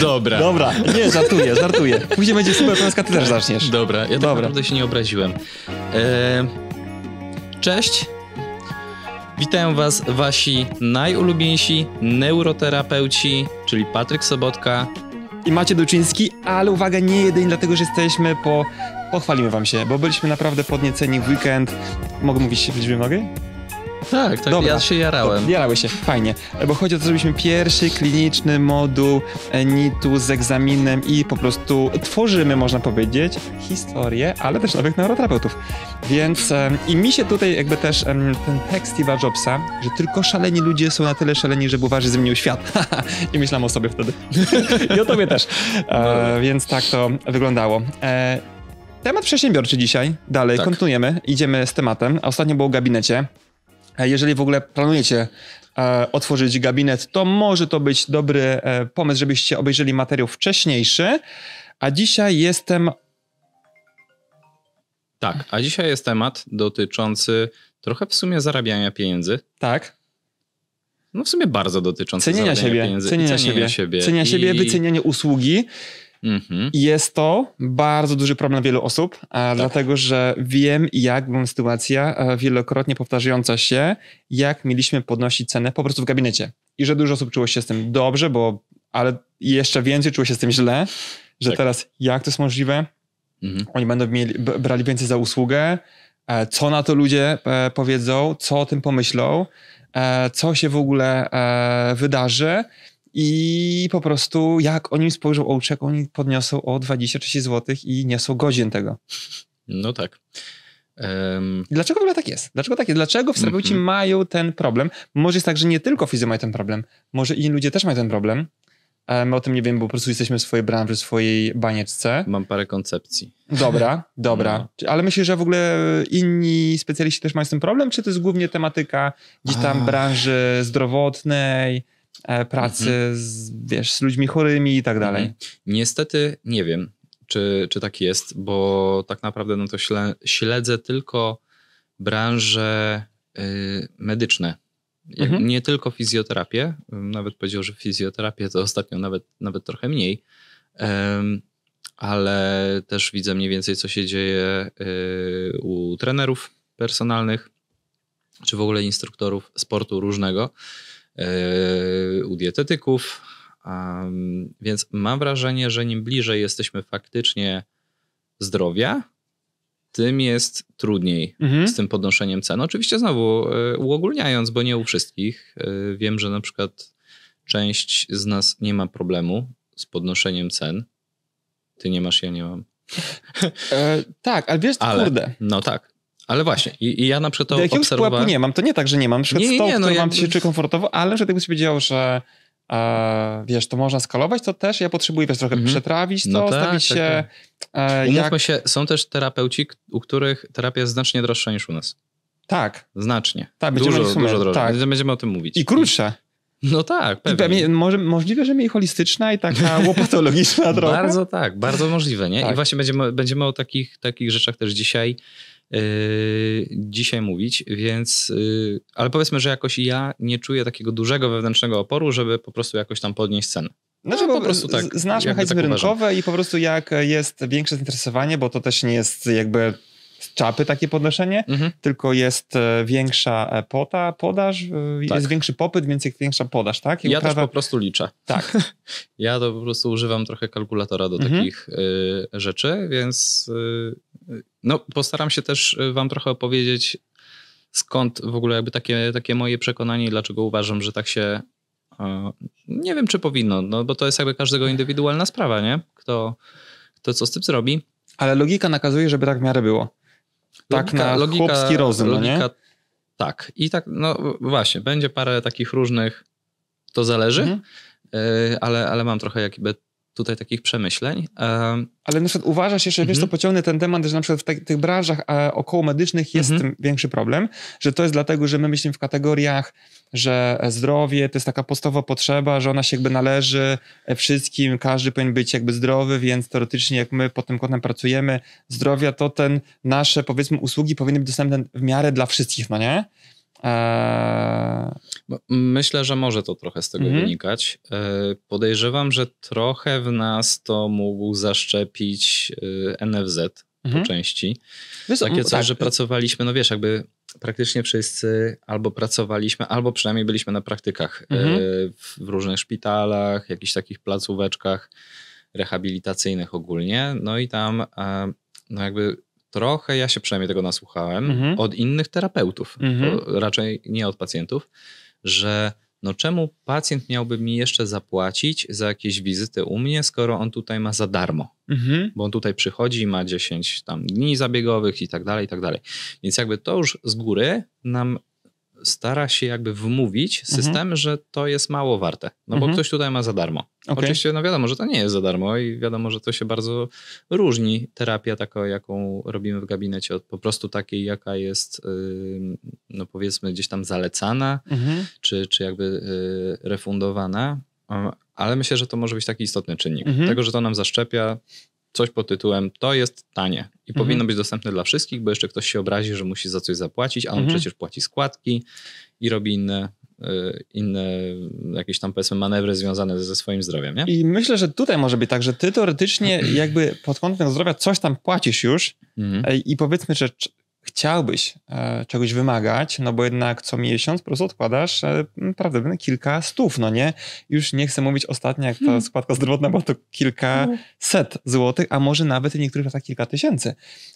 Dobra. Dobra, nie, żartuję, żartuję. Później będzie super polska, ty też zaczniesz. Dobra, ja tak Dobra. naprawdę się nie obraziłem. Eee, cześć. Witam was wasi najulubieńsi neuroterapeuci, czyli Patryk Sobotka i Macie Duczyński, ale uwaga, nie jedynie dlatego, że jesteśmy po... Pochwalimy wam się, bo byliśmy naprawdę podnieceni w weekend. Mogę mówić w liczbie, mogę? Tak, tak, Dobra. ja się jarałem. To, jarałeś się, fajnie. Bo chodzi o to, żebyśmy pierwszy kliniczny moduł NIT-u z egzaminem i po prostu tworzymy, można powiedzieć, historię, ale też nowych neuroterapeutów. Więc um, i mi się tutaj jakby też um, ten tekst Steve'a Jobsa, że tylko szaleni ludzie są na tyle szaleni, że buwarzy zmienił świat. I myślałem o sobie wtedy. I o tobie też. E, no. więc tak to wyglądało. E, Temat przedsiębiorczy dzisiaj. Dalej, tak. kontynuujemy. Idziemy z tematem. A ostatnio było w gabinecie. E, jeżeli w ogóle planujecie e, otworzyć gabinet, to może to być dobry e, pomysł, żebyście obejrzeli materiał wcześniejszy. A dzisiaj jestem. Tak, a dzisiaj jest temat dotyczący trochę w sumie zarabiania pieniędzy. Tak. No w sumie bardzo dotyczący cenienia siebie, pieniędzy. Cenienia, cenienia siebie, siebie, cenienia i... siebie, wyceniania usługi. Mhm. jest to bardzo duży problem wielu osób, tak. dlatego że wiem, jak była sytuacja e, wielokrotnie powtarzająca się, jak mieliśmy podnosić cenę po prostu w gabinecie. I że dużo osób czuło się z tym dobrze, bo ale jeszcze więcej czuło się z tym źle, że tak. teraz jak to jest możliwe? Mhm. Oni będą mieli, brali więcej za usługę. E, co na to ludzie e, powiedzą, co o tym pomyślą, co się w ogóle wydarzy i po prostu jak o nim spojrzą ołczek, oni podniosą o 20-30 zł i nie są godzien tego. No tak. Um... Dlaczego w ogóle tak jest? Dlaczego tak jest? Dlaczego w mm -hmm. mają ten problem? Może jest tak, że nie tylko fizy mają ten problem, może inni ludzie też mają ten problem. My o tym nie wiemy, bo po prostu jesteśmy w swojej branży, w swojej banieczce. Mam parę koncepcji. Dobra, dobra. No. Ale myślę, że w ogóle inni specjaliści też mają z tym problem, czy to jest głównie tematyka gdzieś tam branży zdrowotnej, E, pracy mhm. z, wiesz, z ludźmi chorymi i tak mhm. dalej. Niestety nie wiem, czy, czy tak jest, bo tak naprawdę no to śledzę tylko branże y, medyczne. Mhm. Nie tylko fizjoterapię, nawet powiedział, że fizjoterapię to ostatnio nawet, nawet trochę mniej, um, ale też widzę mniej więcej, co się dzieje y, u trenerów personalnych, czy w ogóle instruktorów sportu różnego. E, u dietetyków. Więc mam wrażenie, że im bliżej jesteśmy faktycznie zdrowia, tym jest trudniej mhm. z tym podnoszeniem cen. Oczywiście znowu e, uogólniając, bo nie u wszystkich. E, wiem, że na przykład część z nas nie ma problemu z podnoszeniem cen. Ty nie masz, ja nie mam. E, tak, ale wiesz, ale, kurde. No tak. Ale właśnie, i, i ja na przykład to Jakiegoś obserwowałem... pułapu nie mam, to nie tak, że nie mam. Na przykład nie, nie, no, ja... mam, się czuć komfortowo, ale że gdybyś powiedział, że e, wiesz, to można skalować, to też ja potrzebuję wiesz, trochę mhm. przetrawić to, no tak, tak się... Tak, tak. Umówmy jak... się, są też terapeuci, u których terapia jest znacznie droższa niż u nas. Tak. Znacznie. Tak, dużo, dużo droższa. Tak. Będziemy o tym mówić. I krótsza. No tak, pewnie. pewnie może, możliwe, że mniej holistyczna i taka łopatologiczna droga. bardzo tak, bardzo możliwe, nie? Tak. I właśnie będziemy, będziemy o takich, takich rzeczach też dzisiaj Y, dzisiaj mówić, więc y, ale powiedzmy, że jakoś ja nie czuję takiego dużego wewnętrznego oporu, żeby po prostu jakoś tam podnieść cenę. Znaczy no, po prostu tak. Znasz mechanizmy tak rynkowe i po prostu jak jest większe zainteresowanie, bo to też nie jest jakby z czapy takie podnoszenie, mhm. tylko jest e, większa e, pota, podaż, e, tak. jest większy popyt, więc jest większa podaż, tak? I ja uprawa... też po prostu liczę. Tak. ja to po prostu używam trochę kalkulatora do mhm. takich y, rzeczy, więc y, no, postaram się też y, Wam trochę opowiedzieć, skąd w ogóle jakby takie, takie moje przekonanie i dlaczego uważam, że tak się. E, nie wiem, czy powinno, no bo to jest jakby każdego indywidualna sprawa, nie? Kto, kto co z tym zrobi. Ale logika nakazuje, żeby tak w miarę było. Tak logika, na logika, chłopski rozum, no logika, nie? Tak. I tak, no właśnie, będzie parę takich różnych, to zależy, mhm. Y, ale, ale mam trochę jakby tutaj takich przemyśleń. Ale na przykład uważasz jeszcze, wiesz, to mhm. pociągnę ten temat, że na przykład w te, tak, tych branżach e, medycznych jest mhm. większy problem, że to jest dlatego, że my myślimy w kategoriach, że zdrowie to jest taka podstawowa potrzeba, że ona się jakby należy e, wszystkim, każdy powinien być jakby zdrowy, więc teoretycznie jak my pod tym kątem pracujemy zdrowia, to ten nasze powiedzmy usługi powinny być dostępne w miarę dla wszystkich, no nie? Eee, myślę, że może to trochę z tego mhm. wynikać. Eee, podejrzewam, że trochę w nas to mógł zaszczepić e, NFZ mhm. po części. Wiesz, Takie coś, tak. że pracowaliśmy, no wiesz, jakby praktycznie wszyscy albo pracowaliśmy, albo przynajmniej byliśmy na praktykach e, mhm. w różnych szpitalach, jakichś takich placóweczkach rehabilitacyjnych ogólnie. No i tam e, no jakby trochę ja się przynajmniej tego nasłuchałem mhm. od innych terapeutów, mhm. raczej nie od pacjentów, że no czemu pacjent miałby mi jeszcze zapłacić za jakieś wizyty u mnie, skoro on tutaj ma za darmo? Mhm. Bo on tutaj przychodzi, ma 10 tam dni zabiegowych i tak dalej, i tak dalej. Więc jakby to już z góry nam stara się jakby wmówić mhm. system, mhm. że to jest mało warte, no bo mhm. ktoś tutaj ma za darmo. Okay. Oczywiście, no wiadomo, że to nie jest za darmo i wiadomo, że to się bardzo różni terapia taka, jaką robimy w gabinecie od po prostu takiej, jaka jest no powiedzmy gdzieś tam zalecana, mhm. czy, czy jakby y, refundowana, ale myślę, że to może być taki istotny czynnik. Mhm. Tego, że to nam zaszczepia, coś pod tytułem to jest tanie i mhm. powinno być dostępne dla wszystkich, bo jeszcze ktoś się obrazi, że musi za coś zapłacić, a on mhm. przecież płaci składki i robi inne y, inne jakieś tam powiedzmy manewry związane ze swoim zdrowiem, nie? I myślę, że tutaj może być tak, że ty teoretycznie jakby pod kątem zdrowia coś tam płacisz już mhm. i powiedzmy, że chciałbyś e, czegoś wymagać, no bo jednak co miesiąc po prostu odkładasz e, prawdopodobnie kilka stów, no nie? Już nie chcę mówić ostatnio, jak ta hmm. składka zdrowotna była to kilkaset złotych, a może nawet w niektórych latach kilka tysięcy.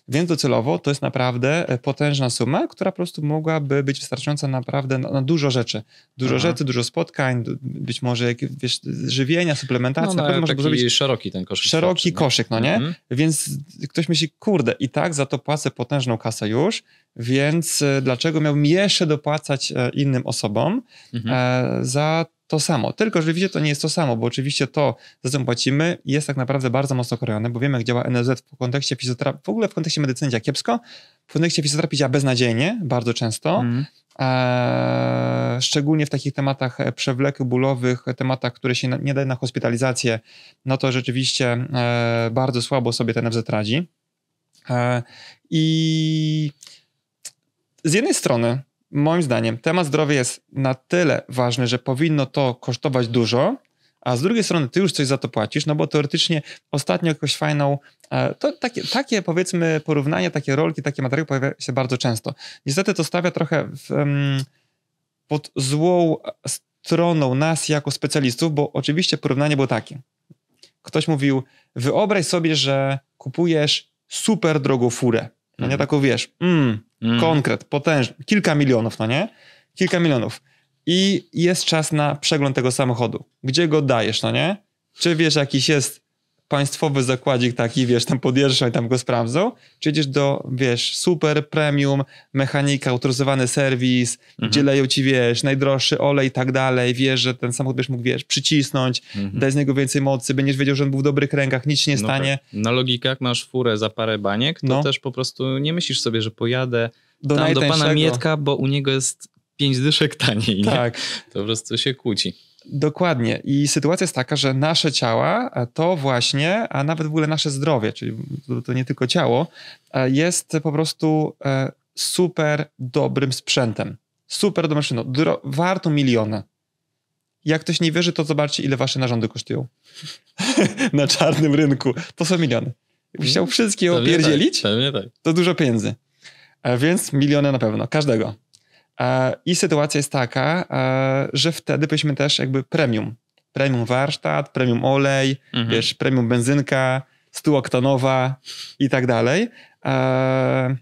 Więc docelowo to jest naprawdę e, potężna suma, która po prostu mogłaby być wystarczająca naprawdę na, na dużo rzeczy. Dużo Aha. rzeczy, dużo spotkań, być może jak, wiesz, żywienia, suplementacji. No, na pewno zrobić szeroki ten koszyk. Szeroki koszyk, no nie? Mhm. Więc ktoś myśli, kurde, i tak za to płacę potężną kasę już, już, więc e, dlaczego miałbym jeszcze dopłacać e, innym osobom mhm. E, za to samo? Tylko oczywiście to nie jest to samo, bo oczywiście to, za co płacimy, jest tak naprawdę bardzo mocno korelane, bo wiemy, jak działa NFZ w kontekście fizjoterapii, w ogóle w kontekście medycyny działa kiepsko, w kontekście fizjoterapii działa beznadziejnie, bardzo często. Mhm. szczególnie w takich tematach przewlekłych, bólowych, tematach, które się nie dają na hospitalizację, no to rzeczywiście bardzo słabo sobie ten NFZ radzi. E, I z jednej strony, moim zdaniem, temat zdrowia jest na tyle ważny, że powinno to kosztować dużo, a z drugiej strony ty już coś za to płacisz, no bo teoretycznie ostatnio jakąś fajną, e, to takie, takie powiedzmy porównania, takie rolki, takie materiały pojawia się bardzo często. Niestety to stawia trochę w, pod złą stroną nas jako specjalistów, bo oczywiście porównanie było takie. Ktoś mówił, wyobraź sobie, że kupujesz super drogą furę. No nie mhm. taką wiesz, mm, mm. Mhm. konkret, potężny, kilka milionów, no nie? Kilka milionów. I jest czas na przegląd tego samochodu. Gdzie go dajesz, no nie? Czy wiesz, jakiś jest państwowy zakładzik taki, wiesz, tam podjeżdżasz i tam go sprawdzą, czy jedziesz do, wiesz, super, premium, mechanika, autoryzowany serwis, mhm. gdzie leją ci, wiesz, najdroższy olej i tak dalej, wiesz, że ten samochód będziesz mógł, wiesz, przycisnąć, mhm. daj z niego więcej mocy, będziesz wiedział, że on był w dobrych rękach, nic nie no stanie. Tak. Na logikach masz furę za parę baniek, to no. też po prostu nie myślisz sobie, że pojadę do, tam do pana Mietka, bo u niego jest pięć dyszek taniej. Tak. Nie? To po prostu się kłóci. Dokładnie. I sytuacja jest taka, że nasze ciała to właśnie, a nawet w ogóle nasze zdrowie, czyli to nie tylko ciało, jest po prostu e, super dobrym sprzętem. Super do maszyną. Dro- warto miliona. Jak ktoś nie wierzy, to zobaczcie, ile wasze narządy kosztują na czarnym rynku. To są miliony. Jakbyś chciał mhm. wszystkie tak. opierdzielić, tak, tak. to dużo pieniędzy. A e, więc miliony na pewno, każdego. E, I sytuacja jest taka, e, że wtedy byliśmy też jakby premium. Premium warsztat, premium olej, mhm. wiesz, premium benzynka, stuoktonowa i tak dalej. E,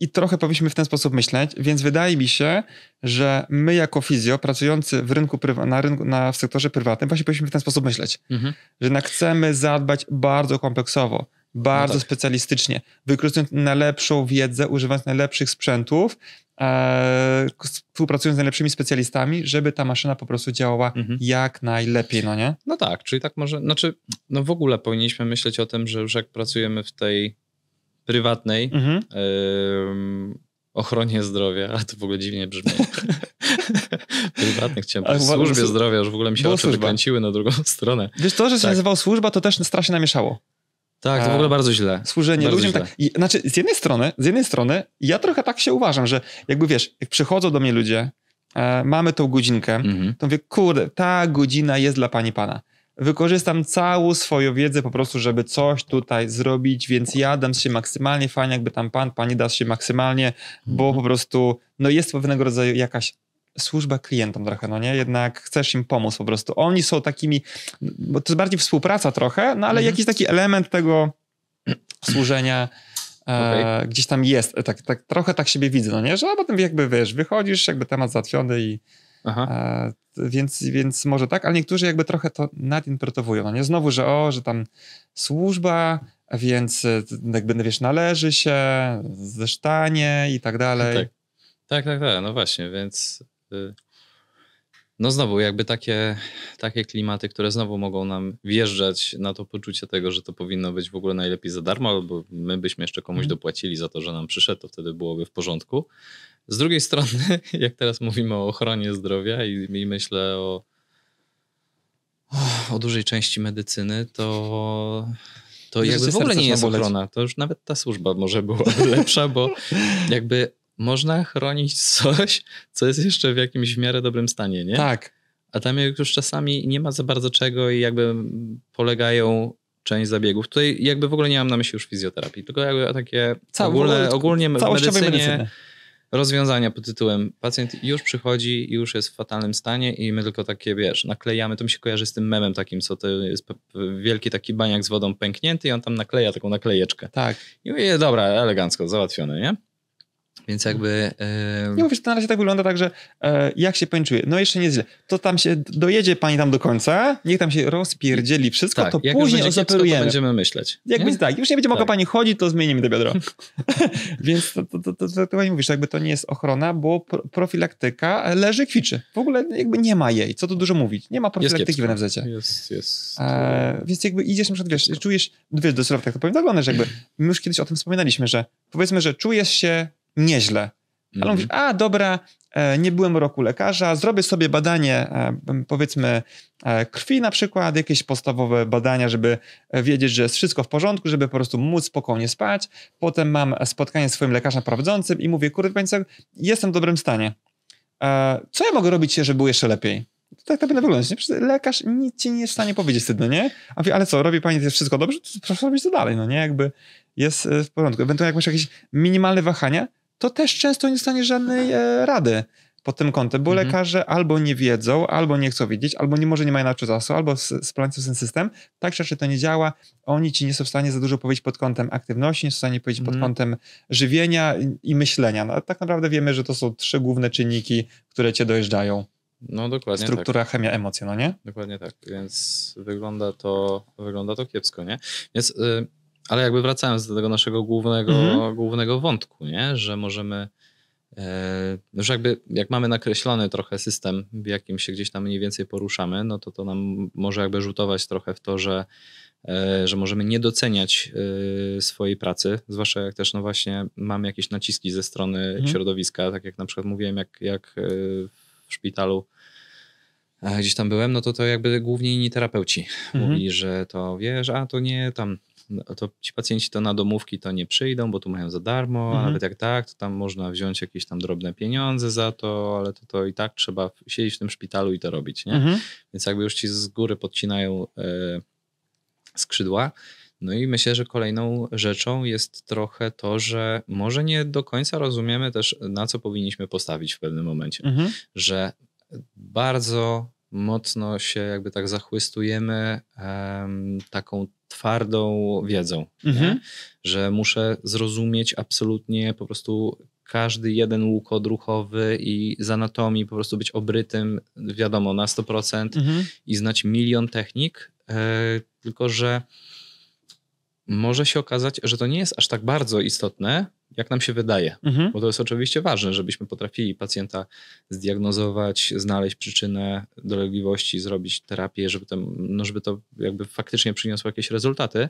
I trochę powinniśmy w ten sposób myśleć, więc wydaje mi się, że my jako fizjo, pracujący w rynku, na rynku na, w sektorze prywatnym, właśnie powinniśmy w ten sposób myśleć. Mhm. Że jednak chcemy zadbać bardzo kompleksowo bardzo no tak. specjalistycznie, wykorzystując najlepszą wiedzę, używając najlepszych sprzętów, e, współpracując z najlepszymi specjalistami, żeby ta maszyna po prostu działała mhm. jak najlepiej, no nie? No tak, czyli tak może, znaczy, no w ogóle powinniśmy myśleć o tym, że już jak pracujemy w tej prywatnej mhm. y, ochronie zdrowia, a to w ogóle dziwnie brzmi. prywatnych chciałem powiedzieć, służbie zdrowia, że w ogóle mi się oczy wykręciły na drugą stronę. Wiesz, to, że się tak. nazywał służba, to też strasznie namieszało. Tak, to w e, ogóle bardzo źle. Służenie bardzo ludziom. Tak- źle. Tak, i, znaczy, z jednej strony, z jednej strony, ja trochę tak się uważam, że jakby wiesz, jak przychodzą do mnie ludzie, e, mamy tą godzinkę, mhm. to mówię, kurde, ta godzina jest dla pani pana. Wykorzystam całą swoją wiedzę po prostu, żeby coś tutaj zrobić, więc ja dam się maksymalnie fajnie, jakby tam pan, pani da się maksymalnie, bo mhm. po prostu no jest pewnego rodzaju jakaś służba klientom trochę, no nie? Jednak chcesz im pomóc po prostu. Oni są takimi, bo to jest bardziej współpraca trochę, no ale mhm. jakiś taki element tego służenia e, okay. gdzieś tam jest. Tak, tak, trochę tak siebie widzę, no nie? Że a potem jakby wiesz, wychodzisz, jakby temat załatwiony i e, więc, więc może tak, ale niektórzy jakby trochę to nadinterpretowują, no nie? Znowu, że o, że tam służba, więc e, jakby wiesz, należy się, zesztanie i tak dalej. Tak. Tak, tak, tak. No właśnie, więc Y, no znowu jakby takie, takie klimaty, które znowu mogą nam wjeżdżać na to poczucie tego, że to powinno być w ogóle najlepiej za darmo, albo my byśmy jeszcze komuś mhm. dopłacili za to, że nam przyszedł, to wtedy byłoby w porządku. Z drugiej strony, jak teraz mówimy o ochronie zdrowia i, i myślę o, o dużej części medycyny, to to jakby w ogóle nie jest ochrona. To już nawet ta służba może była lepsza, bo jakby można chronić coś, co jest jeszcze w jakimś w miarę dobrym stanie, nie? Tak. A tam już czasami nie ma za bardzo czego i jakby polegają część zabiegów. Tutaj jakby w ogóle nie mam na myśli już fizjoterapii, tylko jakby takie Cały, ogólne, ogólnie medycynie, rozwiązania pod tytułem pacjent już przychodzi, już jest w fatalnym stanie i my tylko takie, wiesz, naklejamy, to mi się kojarzy z tym memem takim, co to jest wielki taki baniak z wodą pęknięty i on tam nakleja taką naklejeczkę. Tak. I mówię, dobra, elegancko, załatwione, nie? Więc jakby. Yy... Nie mówię, że to na razie tak wygląda, także yy, e, jak się pani czuje? No jeszcze nie źle. To tam się dojedzie pani tam do końca, niech tam się rozpierdzieli wszystko, tak, to jak później już będzie kiepsko, będziemy myśleć. Jak będzie tak, już nie będzie tak. mogła tak. pani chodzić, to zmienimy te biodro. Więc to, to, to, to, to, to pani mówisz, jakby to nie jest ochrona, bo pro, profilaktyka leży kwiczy. W ogóle jakby nie ma jej, co tu dużo mówić. Nie ma profilaktyki w NFZ. Jest, jest. E, więc jakby idziesz na przykład, wiesz, czujesz, wiesz, do tak to powiem, tak że jakby my już kiedyś o tym wspominaliśmy, że powiedzmy, że czujesz się nieźle. Mhm. Ale mówisz, a dobra, e, nie byłem roku lekarza, zrobię sobie badanie, e, powiedzmy, e, krwi na przykład, jakieś podstawowe badania, żeby wiedzieć, że jest wszystko w porządku, żeby po prostu móc spokojnie spać. Potem mam spotkanie z swoim lekarzem prowadzącym i mówię, kurde, końca, jestem w dobrym stanie. Co ja mogę robić, żeby było jeszcze lepiej? To tak naprawdę wygląda. Lekarz nic ci nie jest w stanie powiedzieć wtedy, nie? A mówię, ale co, robi pani, jest wszystko dobrze? To proszę robić to dalej, no nie? Jakby jest w porządku. Będą jak masz jakieś minimalne wahania, to też często nie dostanie żadnej e, rady pod tym kątem, bo mhm. lekarze albo nie wiedzą, albo nie chcą wiedzieć, albo nie może nie mają na to czasu, albo splancują ten system, tak rzeczy to nie działa, oni ci nie są w stanie za dużo powiedzieć pod kątem aktywności, nie są w stanie powiedzieć mhm. pod kątem żywienia i myślenia. No, tak naprawdę wiemy, że to są trzy główne czynniki, które cię dojeżdżają. No dokładnie Struktura, tak. chemia, emocje, no nie? Dokładnie tak, więc wygląda to, wygląda to kiepsko, nie? Więc... Y, ale jakby wracając do tego naszego głównego, mhm. głównego wątku, nie? że możemy, już e, jakby jak mamy nakreślony trochę system, w jakim się gdzieś tam mniej więcej poruszamy, no to to nam może jakby rzutować trochę w to, że, e, że możemy nie doceniać e, swojej pracy, zwłaszcza jak też no właśnie mamy jakieś naciski ze strony mhm. środowiska, tak jak na przykład mówiłem, jak, jak w szpitalu gdzieś tam byłem, no to to jakby głównie inni terapeuci mhm. mówili, że to wiesz, a to nie tam no, to ci pacjenci to na domówki to nie przyjdą, bo tu mają za darmo, mhm. a nawet jak tak, to tam można wziąć jakieś tam drobne pieniądze za to, ale to, to i tak trzeba siedzieć w tym szpitalu i to robić, nie? Mhm. Więc jakby już ci z góry podcinają e, skrzydła. No i myślę, że kolejną rzeczą jest trochę to, że może nie do końca rozumiemy też, na co powinniśmy postawić w pewnym momencie, mhm. że bardzo mocno się jakby tak zachłystujemy um, taką twardą wiedzą, mhm. że muszę zrozumieć absolutnie po prostu każdy jeden łuk odruchowy i z anatomii po prostu być obrytym, wiadomo, na 100% mhm. i znać milion technik, e, tylko że może się okazać, że to nie jest aż tak bardzo istotne, jak nam się wydaje, mhm. bo to jest oczywiście ważne, żebyśmy potrafili pacjenta zdiagnozować, znaleźć przyczynę dolegliwości, zrobić terapię, żeby, no żeby to jakby faktycznie przyniosło jakieś rezultaty,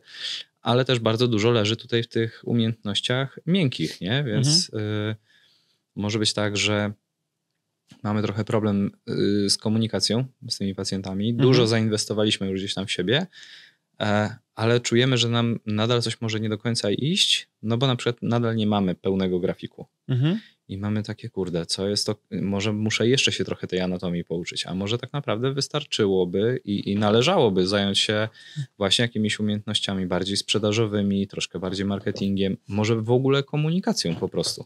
ale też bardzo dużo leży tutaj w tych umiejętnościach miękkich, nie? Więc mhm. y, może być tak, że mamy trochę problem y, z komunikacją z tymi pacjentami. Dużo mhm. zainwestowaliśmy już gdzieś tam w siebie, e, ale czujemy, że nam nadal coś może nie do końca iść, no bo na przykład nadal nie mamy pełnego grafiku. Mhm. I mamy takie, kurde, co jest to, może muszę jeszcze się trochę tej anatomii pouczyć, a może tak naprawdę wystarczyłoby i, i należałoby zająć się właśnie jakimiś umiejętnościami bardziej sprzedażowymi, troszkę bardziej marketingiem, może w ogóle komunikacją po prostu.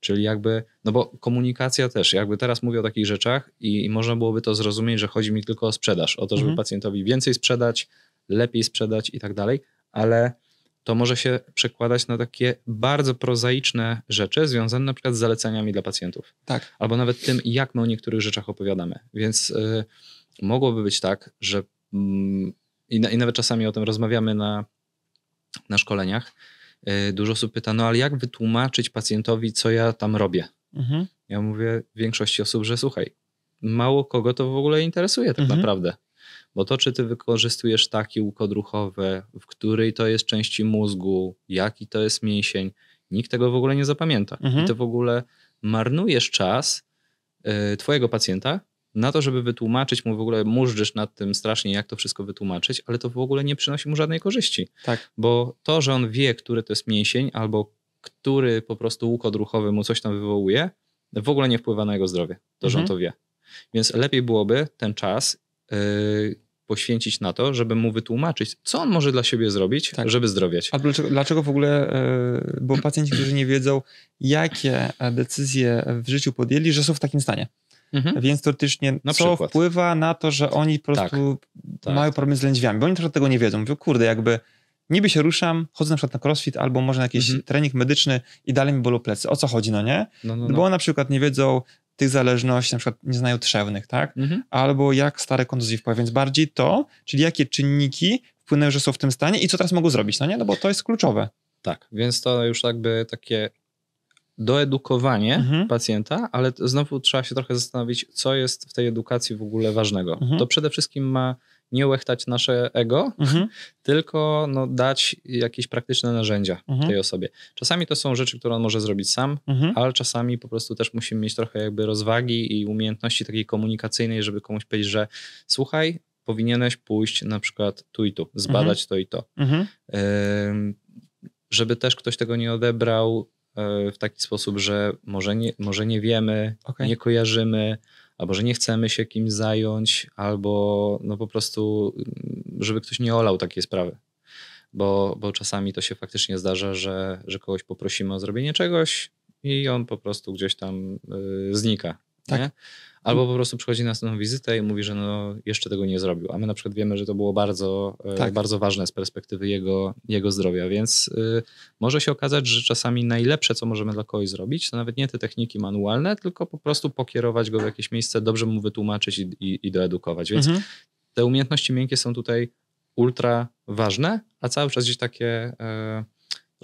Czyli jakby, no bo komunikacja też, jakby teraz mówię o takich rzeczach i, i można byłoby to zrozumieć, że chodzi mi tylko o sprzedaż, o to, żeby mhm. pacjentowi więcej sprzedać, lepiej sprzedać i tak dalej, ale to może się przekładać na takie bardzo prozaiczne rzeczy związane na przykład z zaleceniami dla pacjentów. Tak. Albo nawet tym, jak my o niektórych rzeczach opowiadamy. Więc y, mogłoby być tak, że y, i, nawet czasami o tym rozmawiamy na, na szkoleniach, y, dużo osób pyta, no ale jak wytłumaczyć pacjentowi, co ja tam robię? Mhm. Ja mówię większości osób, że słuchaj, mało kogo to w ogóle interesuje tak mhm. naprawdę. Bo to, czy ty wykorzystujesz taki układ ruchowy, w której to jest części mózgu, jaki to jest mięsień, nikt tego w ogóle nie zapamięta. Mhm. I ty w ogóle marnujesz czas y, twojego pacjenta na to, żeby wytłumaczyć mu w ogóle, mużdżysz nad tym strasznie, jak to wszystko wytłumaczyć, ale to w ogóle nie przynosi mu żadnej korzyści. Tak. Bo to, że on wie, który to jest mięsień albo który po prostu układ ruchowy mu coś tam wywołuje, w ogóle nie wpływa na jego zdrowie. To, mhm. że on mhm. to wie. Więc lepiej byłoby ten czas y, poświęcić na to, żeby mu wytłumaczyć, co on może dla siebie zrobić, tak. żeby zdrowieć. A dlaczego, dlaczego w ogóle, e, bo pacjenci, którzy nie wiedzą, jakie e, decyzje w życiu podjęli, że są w takim stanie. Mhm. Więc teoretycznie na co przykład. wpływa na to, że oni po prostu tak. tak. mają tak. problem z lędźwiami, bo oni trochę tego nie wiedzą. Mówią, kurde, jakby niby się ruszam, chodzę na przykład na crossfit albo może na jakiś mhm. trening medyczny i dalej mi bolą plecy. O co chodzi, no nie? No, no, no. Bo na przykład nie wiedzą, tych zależności, na przykład nieznajotrzewnych, tak? Mhm. Albo jak stare kondycje wpływają, więc bardziej to, czyli jakie czynniki wpłynęły, że są w tym stanie i co teraz mogą zrobić, no nie? No bo to jest kluczowe. Tak, więc to już jakby takie doedukowanie mhm. pacjenta, ale znowu trzeba się trochę zastanowić, co jest w tej edukacji w ogóle ważnego. Mhm. To przede wszystkim ma nie łechtać nasze ego, mhm. tylko no, dać jakieś praktyczne narzędzia mhm. tej osobie. Czasami to są rzeczy, które on może zrobić sam, mhm. ale czasami po prostu też musimy mieć trochę jakby rozwagi i umiejętności takiej komunikacyjnej, żeby komuś powiedzieć, że słuchaj, powinieneś pójść na przykład tu i tu, zbadać mhm. to i to. Mhm. żeby też ktoś tego nie odebrał e, w taki sposób, że może nie, może nie wiemy, okay. nie kojarzymy, albo że nie chcemy się kimś zająć, albo no po prostu, żeby ktoś nie olał takiej sprawy. Bo, bo czasami to się faktycznie zdarza, że, że kogoś poprosimy o zrobienie czegoś i on po prostu gdzieś tam yy, znika. Tak. Nie? Albo po prostu przychodzi na następną wizytę i mówi, że no, jeszcze tego nie zrobił. A my na przykład wiemy, że to było bardzo, e, tak. bardzo ważne z perspektywy jego, jego zdrowia, więc y, może się okazać, że czasami najlepsze, co możemy dla kogoś zrobić, to nawet nie te techniki manualne, tylko po prostu pokierować go w jakieś miejsce, dobrze mu wytłumaczyć i, i, i doedukować. Więc mhm. te umiejętności miękkie są tutaj ultra ważne, a cały czas gdzieś takie. Y,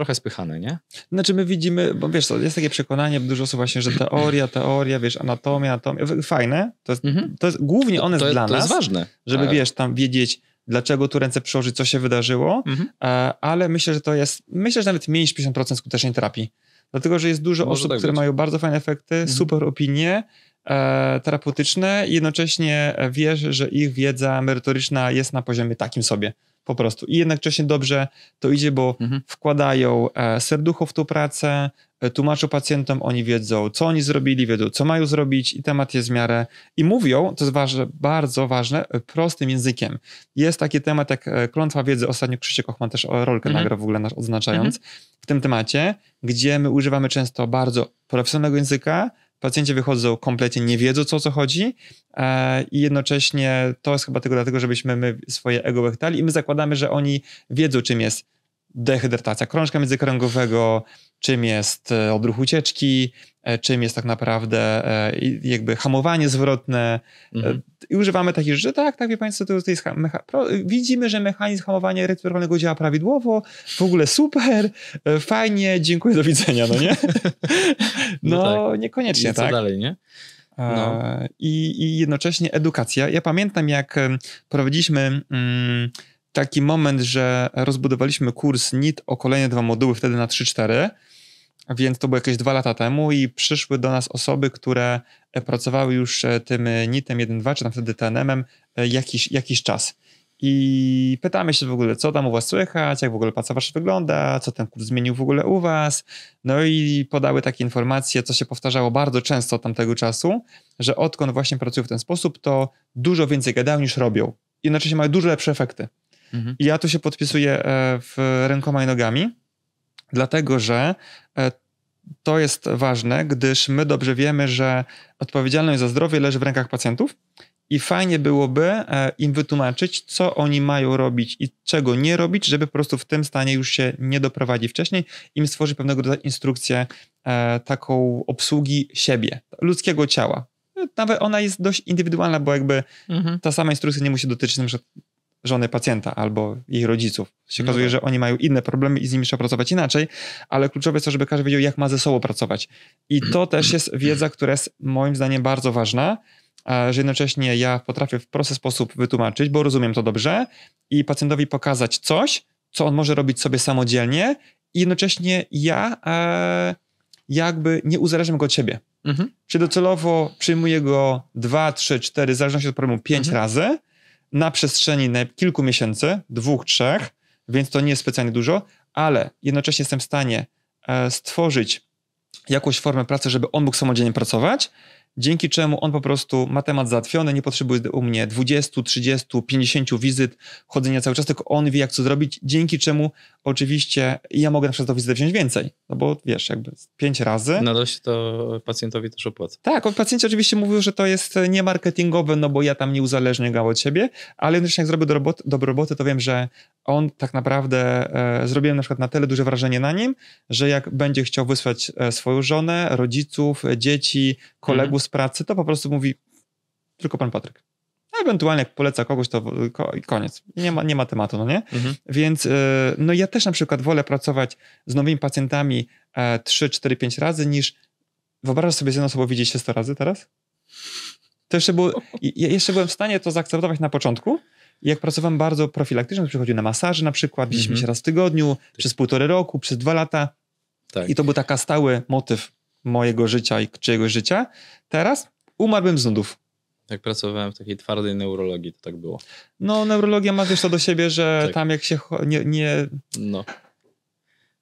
trochę spychane, nie? Znaczy my widzimy, bo wiesz co, jest takie przekonanie dużo osób właśnie, że teoria, teoria, wiesz, anatomia, anatomia, fajne, to jest, mhm. to jest głównie one to, jest to, dla to nas, jest ważne. żeby tak. wiesz, tam wiedzieć, dlaczego tu ręce przyłożyć, co się wydarzyło, mhm. E, ale myślę, że to jest, myślę, że nawet mniej niż 50% skutecznej terapii, dlatego, że jest dużo Może osób, tak które być. mają bardzo fajne efekty, mhm. super opinie, e, terapeutyczne i jednocześnie e, wiesz, że ich wiedza merytoryczna jest na poziomie takim sobie. Po prostu. I jednocześnie dobrze to idzie, bo mhm. wkładają e, serducho w tą pracę, e, tłumaczą pacjentom, oni wiedzą, co oni zrobili, wiedzą, co mają zrobić i temat jest w miarę. I mówią, to jest ważne, bardzo ważne, e, prostym językiem. Jest taki temat jak klątwa wiedzy, ostatnio Krzysiek Ochman też rolkę mhm. nagrał w ogóle odznaczając, mhm. w tym temacie, gdzie my używamy często bardzo profesjonalnego języka, Pacjenci wychodzą kompletnie nie wiedzą, co o co chodzi e, i jednocześnie to jest chyba tylko dlatego, żebyśmy my swoje ego łechtali i my zakładamy, że oni wiedzą, czym jest dehydratacja krążka międzykręgowego, czym jest e, odruch ucieczki, E, czym jest tak naprawdę e, jakby hamowanie zwrotne. E, mhm. I używamy takich rzeczy, tak, tak, wie Państwo, to jest widzimy, że mechanizm hamowania retrorolnego działa prawidłowo, w ogóle super, fajnie, dziękuję, do widzenia, no nie? No, no tak. niekoniecznie, I co tak? dalej, nie? No. I, I, jednocześnie edukacja. Ja pamiętam, jak prowadziliśmy mm, taki moment, że rozbudowaliśmy kurs NIT o kolejne dwa moduły, wtedy na 3-4, więc to było jakieś dwa lata temu i przyszły do nas osoby, które e, pracowały już e, tym e, NIT-em 1.2, czy tam wtedy TNM-em jakiś, jakiś czas. I pytamy się w ogóle, co tam u was słychać, jak w ogóle praca wasza wygląda, co ten kurs zmienił w ogóle u was. No i podały takie informacje, co się powtarzało bardzo często od tamtego czasu, że odkąd właśnie pracują w ten sposób, to dużo więcej gadają niż robią. Jednocześnie mają dużo lepsze efekty. Mhm. I ja tu się podpisuję w rękoma i nogami, dlatego że to jest ważne, gdyż my dobrze wiemy, że odpowiedzialność za zdrowie leży w rękach pacjentów i fajnie byłoby e, im wytłumaczyć, co oni mają robić i czego nie robić, żeby po prostu w tym stanie już się nie doprowadzi wcześniej, im stworzyć pewnego rodzaju instrukcję e, taką obsługi siebie, ludzkiego ciała. Nawet ona jest dość indywidualna, bo jakby mhm. ta sama instrukcja nie musi dotyczyć np żony pacjenta albo jej rodziców. Się okazuje, no tak. że oni mają inne problemy i z nimi trzeba pracować inaczej, ale kluczowe jest to, żeby każdy wiedział, jak ma ze sobą pracować. I to też jest wiedza, która jest moim zdaniem bardzo ważna, że jednocześnie ja potrafię w prosty sposób wytłumaczyć, bo rozumiem to dobrze i pacjentowi pokazać coś, co on może robić sobie samodzielnie i jednocześnie ja e, jakby nie uzależniam go od siebie. Mhm. Czy docelowo przyjmuję go dwa, trzy, cztery, w zależności od problemu, pięć mhm. razy, na przestrzeni kilku miesięcy, dwóch, trzech, więc to nie jest specjalnie dużo, ale jednocześnie jestem w stanie e, stworzyć jakąś formę pracy, żeby on mógł samodzielnie pracować dzięki czemu on po prostu ma temat załatwiony, nie potrzebuje u mnie 20, 30, 50 wizyt, chodzenia cały czas, tylko on wie jak co zrobić, dzięki czemu oczywiście ja mogę na przykład tą wizytę wziąć więcej, no bo wiesz, jakby pięć razy. Na no dość to pacjentowi też opłaca. Tak, on pacjenci oczywiście mówił, że to jest e, nie marketingowe, no bo ja tam nie uzależnię go od siebie, ale jednocześnie jak zrobię do roboty, roboty to wiem, że on tak naprawdę, e, zrobiłem na przykład na tyle duże wrażenie na nim, że jak będzie chciał wysłać e, swoją żonę, rodziców, e, dzieci, kolegów, mhm z pracy, to po prostu mówi tylko pan Patryk. A ewentualnie jak poleca kogoś, to koniec. Nie ma, nie ma tematu, no nie? Mhm. Więc e, no ja też na przykład wolę pracować z nowymi pacjentami 3, 4, 5 razy niż wyobrażasz sobie z jedną osobą widzieć się 100 razy teraz? To jeszcze, było, jeszcze byłem w stanie to zaakceptować na początku, jak pracowałem bardzo profilaktycznie, przychodził na masaże na przykład, widzieliśmy mhm. się raz w tygodniu, tak. przez półtorej roku, przez dwa lata. Tak. I to był taki stały motyw mojego życia i czyjegoś życia, teraz umarłbym z nudów. Jak pracowałem w takiej twardej neurologii, to tak było. No, neurologia ma też to do siebie, że tak. tam jak się nie, nie... No.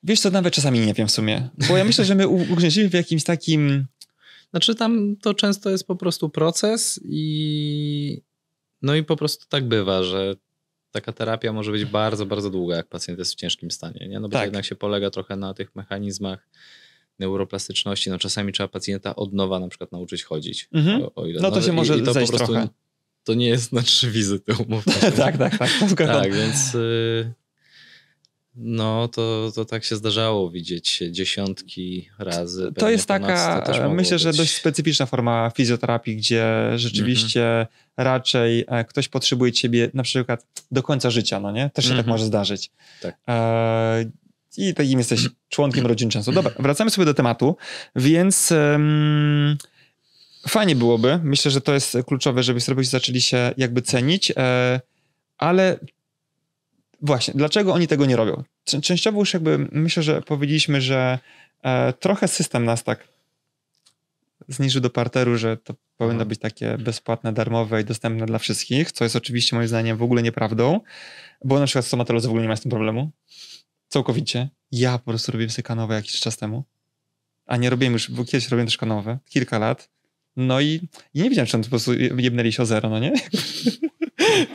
Wiesz co, nawet czasami nie wiem w sumie. Bo ja myślę, że my ugrzęźliśmy w jakimś takim... Znaczy tam to często jest po prostu proces i... No i po prostu tak bywa, że taka terapia może być bardzo, bardzo długa, jak pacjent jest w ciężkim stanie. Nie? No bo tak. jednak się polega trochę na tych mechanizmach neuroplastyczności, no czasami trzeba pacjenta od nowa na przykład nauczyć chodzić. Mhm. O, o ile, no to się może i, to zejść prostu, trochę. To nie jest na trzy wizyty umowne. tak, tak, tak. Tak, więc y, no to, to tak się zdarzało widzieć dziesiątki razy. To jest taka, to myślę, że dość specyficzna forma fizjoterapii, gdzie rzeczywiście mhm. raczej e, ktoś potrzebuje ciebie na przykład do końca życia, no nie? Też się tak mhm. może zdarzyć. Tak. E, i takim jesteś członkiem rodziny często. Dobra, wracamy sobie do tematu, więc um, fajnie byłoby, myślę, że to jest kluczowe, żebyście zaczęli się jakby cenić, e, ale właśnie, dlaczego oni tego nie robią? Częściowo już jakby myślę, że powiedzieliśmy, że e, trochę system nas tak zniżył do parteru, że to powinno mhm. być takie bezpłatne, darmowe i dostępne dla wszystkich, co jest oczywiście moim zdaniem w ogóle nieprawdą, bo na przykład stomatolodzy w ogóle nie ma z tym problemu całkowicie. Ja po prostu robiłem sobie jakiś czas temu, a nie robiłem już, bo kiedyś robiłem też kanowę, kilka lat. No i, i nie wiedziałem, czy on po prostu jebnęli się o zero, no nie?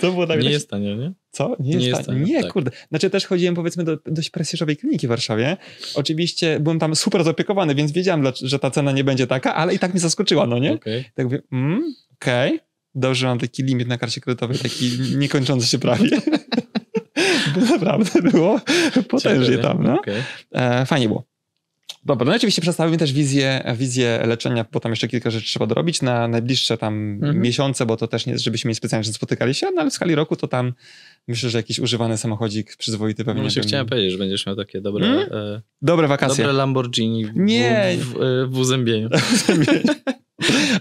To było tak, nie jest tanie, nie? Co? Nie jest, nie Nie, tak. kurde. Znaczy też chodziłem powiedzmy do dość prestiżowej kliniki w Warszawie. Oczywiście byłem tam super zaopiekowany, więc wiedziałem, że ta cena nie będzie taka, ale i tak mnie zaskoczyła, no nie? Okay. Tak mówię, mm, okej. Okay. Dobrze, mam taki limit na karcie kredytowej, taki niekończący się prawie. Naprawdę było potężnie tam. No. Okay. E, fajnie było. Dobra, no, no oczywiście przedstawiłem też wizję, wizję leczenia, bo tam jeszcze kilka rzeczy trzeba dorobić na najbliższe tam mhm. miesiące, bo to też nie jest, żebyśmy nie specjalnie spotykali się, no ale w skali roku to tam myślę, że jakiś używany samochodzik przyzwoity pewnie. No się chciałem powiedzieć, że będziesz miał takie dobre... Hmm? Dobre wakacje. Dobre Lamborghini w, nie. w, w, e, w uzębieniu. W uzębieniu.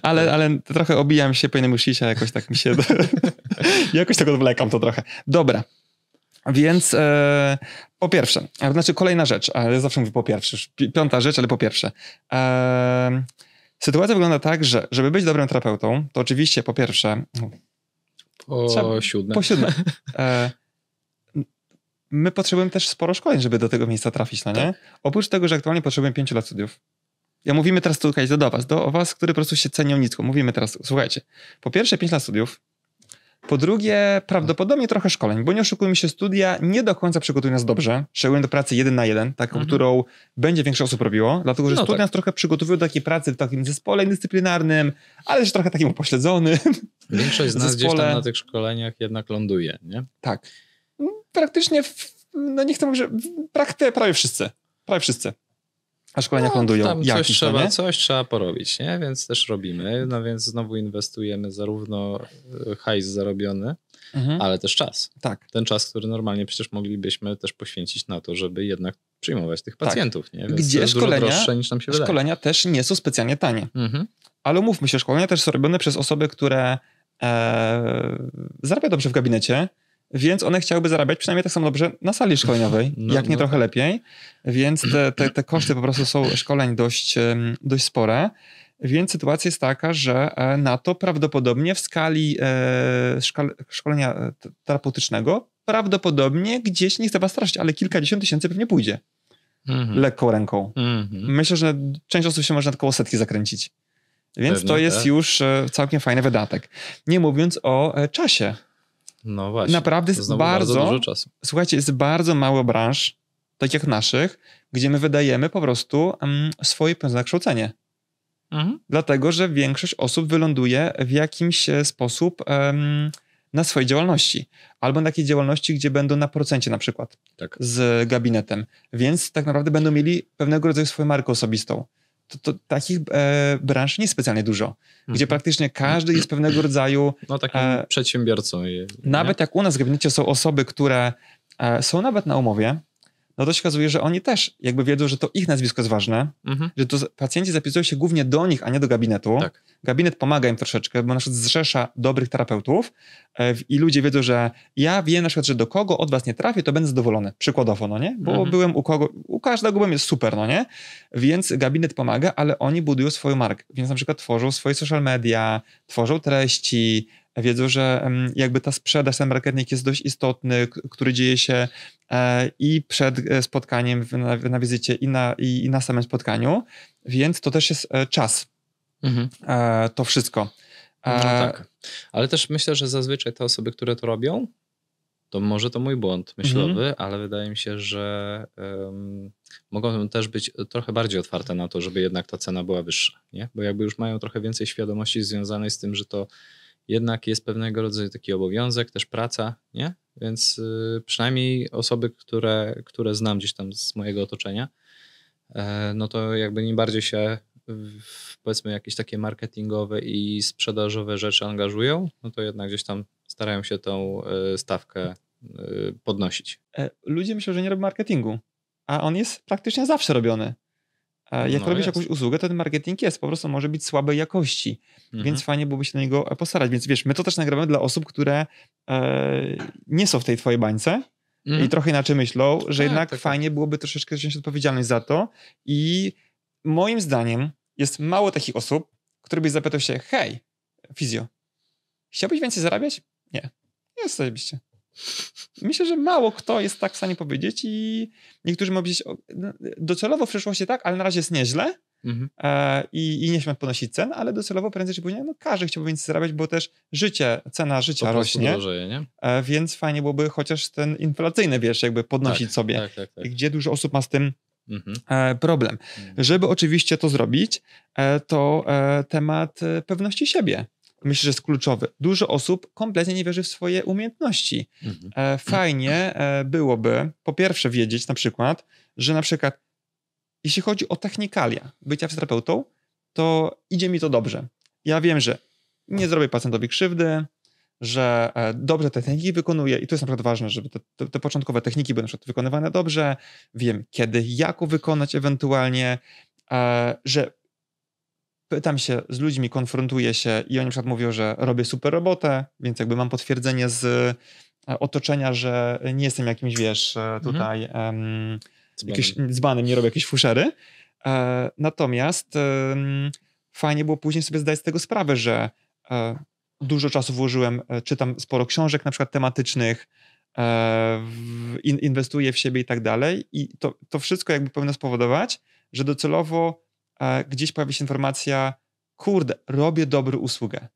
Ale, ale trochę obijam się po innym jakoś tak mi się... jakoś tak odwlekam to trochę. Dobra, więc e, po pierwsze, to znaczy kolejna rzecz, ale zawsze mówię po pierwsze, piąta rzecz, ale po pierwsze. E, sytuacja wygląda tak, że żeby być dobrym terapeutą, to oczywiście po pierwsze. No, po trzeba, siódme. Po siódme. E, my potrzebujemy też sporo szkoleń, żeby do tego miejsca trafić, no nie? Tak. Oprócz tego, że aktualnie potrzebujemy pięciu lat studiów. Ja mówimy teraz tutaj do was, do was, które po prostu się cenią nicko. Mówimy teraz, słuchajcie, po pierwsze pięć lat studiów, po drugie, prawdopodobnie trochę szkoleń, bo nie oszukujmy się, studia nie do końca przygotują nas dobrze, szczególnie do pracy jeden na jeden, taką, mhm. którą będzie większość osób robiło, dlatego że no studia tak. nas trochę przygotowują do takiej pracy w takim zespole dyscyplinarnym, ale też trochę takim upośledzonym. Większość z nas zespole. gdzieś tam na tych szkoleniach jednak ląduje, nie? Tak. Praktycznie, w, no nie chcę mówić, że prakty, prawie wszyscy. Prawie wszyscy a szkolenia no, lądują. Tam Jakiś, coś, trzeba, coś trzeba porobić, nie? więc też robimy. No więc znowu inwestujemy zarówno y, hajs zarobiony, mhm. ale też czas. Tak. Ten czas, który normalnie przecież moglibyśmy też poświęcić na to, żeby jednak przyjmować tych tak. pacjentów. Tak. Nie? Więc Gdzie szkolenia, szkolenia też nie są specjalnie tanie. Mhm. Ale mówmy się, szkolenia też są robione przez osoby, które e, zarabiają dobrze w gabinecie, więc one chciałyby zarabiać przynajmniej tak samo dobrze na sali szkoleniowej, no, jak nie no. trochę lepiej, więc te, te, te koszty po prostu są szkoleń dość, dość spore. Więc sytuacja jest taka, że e, na to prawdopodobnie w skali e, szkolenia e, terapeutycznego prawdopodobnie gdzieś, nie chce was straszyć, ale kilkadziesiąt tysięcy pewnie pójdzie. Mhm. Lekką ręką. Mhm. Myślę, że część osób się może na koło setki zakręcić. Więc Pewnie, to jest tak? już całkiem fajny wydatek. Nie mówiąc o czasie, no właśnie. Naprawdę jest bardzo, bardzo dużo czasu. Słuchajcie, jest bardzo mało branż, tak jak naszych, gdzie my wydajemy po prostu um, swoje pieniądze na kształcenie. Mhm. Dlatego, że większość osób wyląduje w jakimś e, sposób um, na swojej działalności. Albo na takiej działalności, gdzie będą na procencie na przykład tak. z gabinetem. Więc tak naprawdę będą mieli pewnego rodzaju swoją markę osobistą to, to takich e, branż nie specjalnie dużo, gdzie mhm. praktycznie każdy jest pewnego rodzaju... No takim e, przedsiębiorcą. nawet jak u nas w gabinecie są osoby, które e, są nawet na umowie, no to się okazuje, że oni też jakby wiedzą, że to ich nazwisko jest ważne, mhm. że to pacjenci zapisują się głównie do nich, a nie do gabinetu. Tak. Gabinet pomaga im troszeczkę, bo na przykład zrzesza dobrych terapeutów e, i ludzie wiedzą, że ja wiem na przykład, że do kogo od was nie trafię, to będę zadowolony, przykładowo, no nie? Bo mhm. byłem u kogo, u każdego byłem, jest super, no nie? Więc gabinet pomaga, ale oni budują swoją markę, więc na przykład tworzą swoje social media, tworzą treści, wiedzą, że jakby ta sprzedaż, ten marketing jest dość istotny, który dzieje się e, i przed e, spotkaniem na, na wizycie i na, i, i na samym spotkaniu, więc to też jest e, czas. Mhm. To wszystko. No tak. Ale też myślę, że zazwyczaj te osoby, które to robią, to może to mój błąd myślowy, mhm. ale wydaje mi się, że um, mogą też być trochę bardziej otwarte na to, żeby jednak ta cena była wyższa, nie? Bo jakby już mają trochę więcej świadomości związanej z tym, że to jednak jest pewnego rodzaju taki obowiązek, też praca, nie? Więc y, przynajmniej osoby, które, które znam gdzieś tam z mojego otoczenia, e, no to jakby nie bardziej się w powiedzmy jakieś takie marketingowe i sprzedażowe rzeczy angażują, no to jednak gdzieś tam starają się tą e, stawkę e, podnosić. Ludzie myślą, że nie robią marketingu, a on jest praktycznie zawsze robiony. Jak no robisz jest. jakąś usługę, to ten marketing jest, po prostu może być słabej jakości, mhm. więc fajnie byłoby się na niego postarać. Więc wiesz, my to też nagramy dla osób, które e, nie są w tej twojej bańce, mhm. i trochę inaczej myślą, że tak, jednak tak, tak. fajnie tak. byłoby troszeczkę wziąć odpowiedzialność za to. I moim zdaniem jest mało takich osób, które by zapytał się, hej, fizjo, chciałbyś więcej zarabiać? Nie, nie jesteście. Myślę, że mało kto jest tak w stanie powiedzieć i niektórzy mogą powiedzieć no, docelowo w przyszłości tak, ale na razie jest nieźle mhm. E, i, i nie śmiać podnosić cen, ale docelowo prędzej czy później no, każdy chciałby więcej zarabiać, bo też życie, cena życia rośnie, e, więc fajnie byłoby chociaż ten inflacyjny wiesz, jakby podnosić tak, sobie, tak, tak, tak. gdzie dużo osób ma z tym mhm. e, problem. Mhm. Żeby oczywiście to zrobić, to temat pewności siebie myślę, że jest kluczowy. Dużo osób kompletnie nie wierzy w swoje umiejętności. Mhm. E, fajnie e, byłoby po pierwsze wiedzieć na przykład, że na przykład jeśli chodzi o technikalia bycia terapeutą, to idzie mi to dobrze. Ja wiem, że nie zrobię pacjentowi krzywdy, że e, dobrze te techniki wykonuję i to jest naprawdę ważne, żeby te, te, te początkowe techniki były na wykonywane dobrze, wiem kiedy, jak wykonać ewentualnie, że pytam się z ludźmi, konfrontuję się i oni na przykład mówią, że robię super robotę, więc jakby mam potwierdzenie z e, otoczenia, że nie jestem jakimś, wiesz, e, mhm. tutaj mhm. um, nie robię jakiejś fuszery. E, natomiast e, fajnie było później sobie zdać z tego sprawę, że e, dużo czasu włożyłem, e, czytam sporo książek na przykład tematycznych, in, inwestuję w siebie i tak dalej i to, to wszystko jakby powinno spowodować, że docelowo gdzieś pojawi się informacja, kurde, robię dobrą usługę.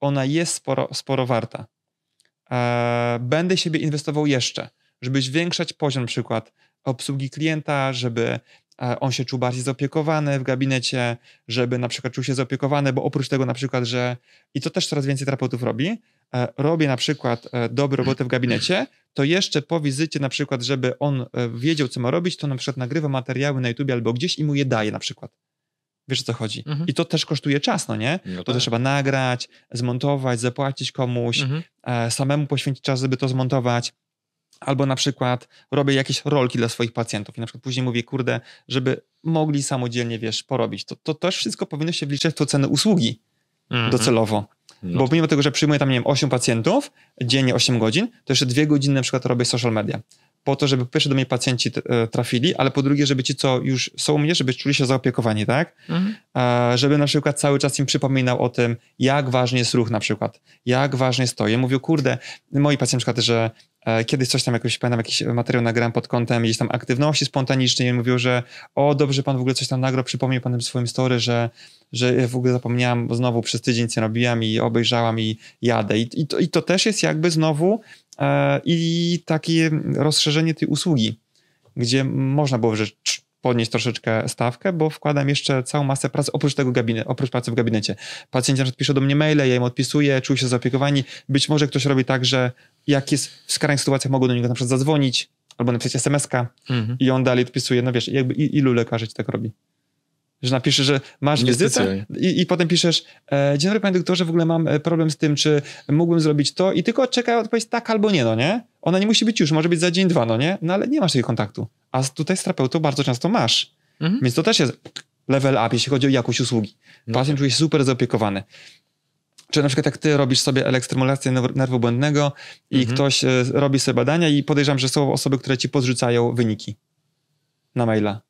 Ona jest sporo, sporo warta. E, będę siebie inwestował jeszcze, żeby zwiększać poziom, przykład obsługi klienta, żeby e, on się czuł bardziej zaopiekowany w gabinecie, żeby na przykład czuł się zaopiekowany, bo oprócz tego na przykład, że i to też coraz więcej terapeutów robi, e, robię na przykład dobre roboty w gabinecie, to jeszcze po wizycie na przykład, żeby on wiedział, co ma robić, to na przykład nagrywa materiały na YouTube albo gdzieś i mu je daje na przykład. Wiesz o co chodzi. Mhm. I to też kosztuje czas, no nie? No to tak. też trzeba nagrać, zmontować, zapłacić komuś, mhm. e, samemu poświęcić czas, żeby to zmontować. Albo na przykład robię jakieś rolki dla swoich pacjentów i na przykład później mówię, kurde, żeby mogli samodzielnie, wiesz, porobić. To, to też wszystko powinno się wliczać w to ceny usługi mhm. docelowo. No. Bo pomimo tego, że przyjmuję tam, nie wiem, 8 pacjentów, dziennie 8 godzin, to jeszcze 2 godziny na przykład robię social media po to, żeby po pierwsze do mnie pacjenci e, trafili, ale po drugie, żeby ci, co już są u mnie, żeby czuli się zaopiekowani, tak? Mhm. E, żeby na przykład cały czas im przypominał o tym, jak ważny jest ruch na przykład, jak ważny jest to. Ja mówił, kurde, moi pacjenci na przykład, że e, kiedyś coś tam jakoś, pamiętam, jakiś materiał nagram pod kątem gdzieś tam aktywności spontanicznej i mówił, że o, dobrze pan w ogóle coś tam nagro przypomniał pan tym swoim story, że, że ja w ogóle zapomniałam, bo znowu przez tydzień co nie robiłam i obejrzałam i jadę. I, i, to, I to też jest jakby znowu E, i takie rozszerzenie tej usługi, gdzie można było rzecz podnieść troszeczkę stawkę, bo wkładam jeszcze całą masę pracy oprócz tego gabinetu, oprócz pracy w gabinecie. Pacjenci piszą do mnie maile, ja im odpisuję, czuję się zaopiekowani. Być może ktoś robi tak, że jak jest w skrajnych sytuacjach, mogą do niego na przykład zadzwonić albo napisać SMS-ka mhm. i on dalej odpisuje. No wiesz, jakby ilu lekarzy ci tak robi? Że napiszesz, że masz wizytę i, i potem piszesz e, dzień dobry panie doktorze, w ogóle mam e, problem z tym, czy mógłbym zrobić to i tylko czekaj odpowiedź tak albo nie, no nie? Ona nie musi być już, może być za dzień, dwa, no nie? No ale nie masz tego kontaktu. A tutaj z terapeutą bardzo często masz. Mhm. Więc to też jest level up, jeśli chodzi o jakość usługi. No Pacjent tak. czuje się super zaopiekowany. Czy na przykład jak ty robisz sobie elektrymulację nerwu błędnego i mhm. ktoś e, robi sobie badania i podejrzewam, że są osoby, które ci podrzucają wyniki na maila.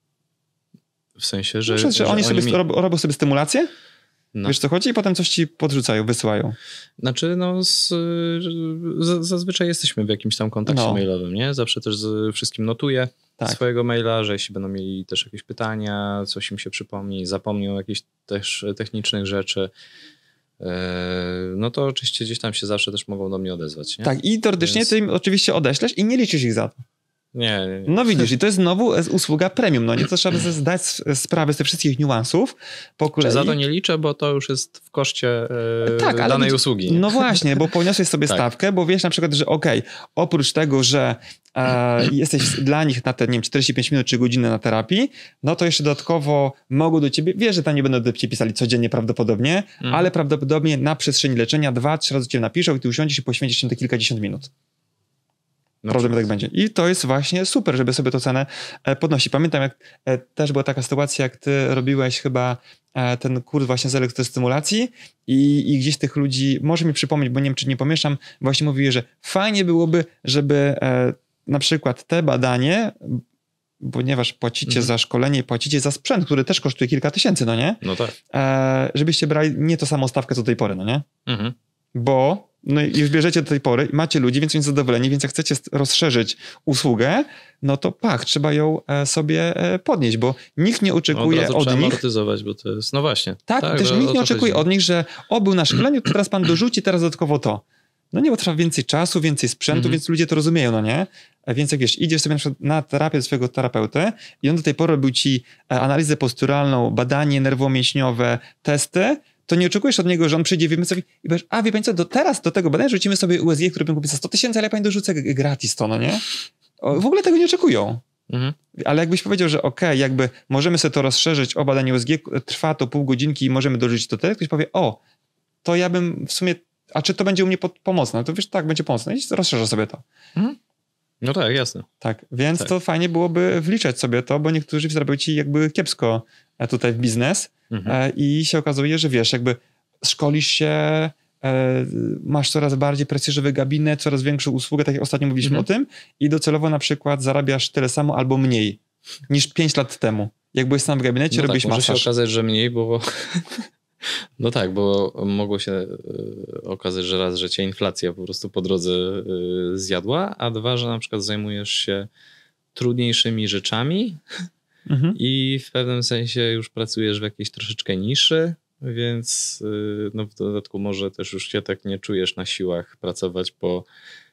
W sensie, no że. No, że oni, oni sobie, mi... robią sobie stymulację? No. Wiesz co chodzi? I potem coś ci podrzucają, wysyłają. Znaczy, no z, z, zazwyczaj jesteśmy w jakimś tam kontakcie no. mailowym, nie? Zawsze też z wszystkim notuję tak. swojego maila, że jeśli będą mieli też jakieś pytania, coś im się przypomni, zapomnią jakichś też technicznych rzeczy, e, no to oczywiście gdzieś tam się zawsze też mogą do mnie odezwać. Nie? Tak, i teoretycznie Więc... ty im oczywiście odeślesz i nie liczysz ich za to. Nie, nie, nie, No widzisz, i to jest znowu e, usługa premium, no nie? To trzeba zdać e, sprawę z tych wszystkich niuansów po kolei. Czy za to nie liczę, bo to już jest w koszcie yy, tak, danej ale, usługi. Nie? No właśnie, bo poniosłeś sobie tak. stawkę, bo wiesz na przykład, że ok, oprócz tego, że e, jesteś dla nich na te, nie wiem, 45 minut czy godzinę na terapii, no to jeszcze dodatkowo mogą do ciebie, wiesz, że tam nie będą do ciebie pisali codziennie prawdopodobnie, mm. ale prawdopodobnie na przestrzeni leczenia dwa, trzy razy cię napiszą i ty usiądziesz i poświęcisz im te kilkadziesiąt minut. Prawdopodobnie no tak będzie. I to jest właśnie super, żeby sobie tę cenę e, podnosić. Pamiętam, jak e, też była taka sytuacja, jak ty robiłeś chyba e, ten kurs właśnie z elektrostymulacji i, i gdzieś tych ludzi, może mi przypomnieć, bo nie wiem, czy nie pomieszam, właśnie mówili, że fajnie byłoby, żeby na przykład te badanie, ponieważ płacicie mhm. za szkolenie, płacicie za sprzęt, który też kosztuje kilka tysięcy, no nie? No tak. żebyście brali nie to samą stawkę co do tej pory, no nie? Mhm. Bo no i już bierzecie do tej pory, macie ludzi, więc są zadowoleni, więc jak chcecie rozszerzyć usługę, no to pach, trzeba ją e, sobie e, podnieść, bo nikt nie oczekuje no od, od nich... bo to jest, no właśnie. Tak, tak też nikt nie oczekuje chodzi. od nich, że o, był na szkoleniu, teraz pan dorzuci, teraz dodatkowo to. No nie, bo trzeba więcej czasu, więcej sprzętu, mhm. więc ludzie to rozumieją, no nie? E, więc jak wiesz, idziesz sobie na, na terapię swojego terapeuty i on do tej pory robił ci analizę posturalną, badanie nerwomięśniowe, testy, to nie oczekujesz od niego, że on przyjdzie wiemy sobie i powiesz, a wie pani co, do teraz do tego badania rzucimy sobie USG, który bym kupił za 100 tysięcy, ale ja pani dorzucę gratis to, no nie? w ogóle tego nie oczekują. Mhm. Ale jakbyś powiedział, że ok, jakby możemy sobie to rozszerzyć o badanie USG, trwa to pół godzinki i możemy dorzucić to tyle, ktoś powie, o, to ja bym w sumie, a czy to będzie u mnie pod, pomocne? No to wiesz, tak, będzie pomocne i rozszerzę sobie to. Mhm. No tak, jasne. Tak, więc tak. to fajnie byłoby wliczać sobie to, bo niektórzy zrobią ci jakby kiepsko e, tutaj w biznes, Mhm. E, I się okazuje, że wiesz, jakby szkolisz się, e, masz coraz bardziej precyzyjny gabinet, coraz większą usługę, tak jak ostatnio mówiliśmy mhm. o tym, i docelowo na przykład zarabiasz tyle samo albo mniej niż 5 lat temu. Jak byłeś sam w gabinecie, no tak, robiłeś tak, masaż. może się okazać, że mniej, bo... No tak, bo mogło się e, okazać, że raz, że cię inflacja po prostu po drodze zjadła, a dwa, że na przykład zajmujesz się trudniejszymi rzeczami, Mhm. I w pewnym sensie już pracujesz w jakiejś troszeczkę niszy, więc y, no, w dodatku może też już się tak nie czujesz na siłach pracować po,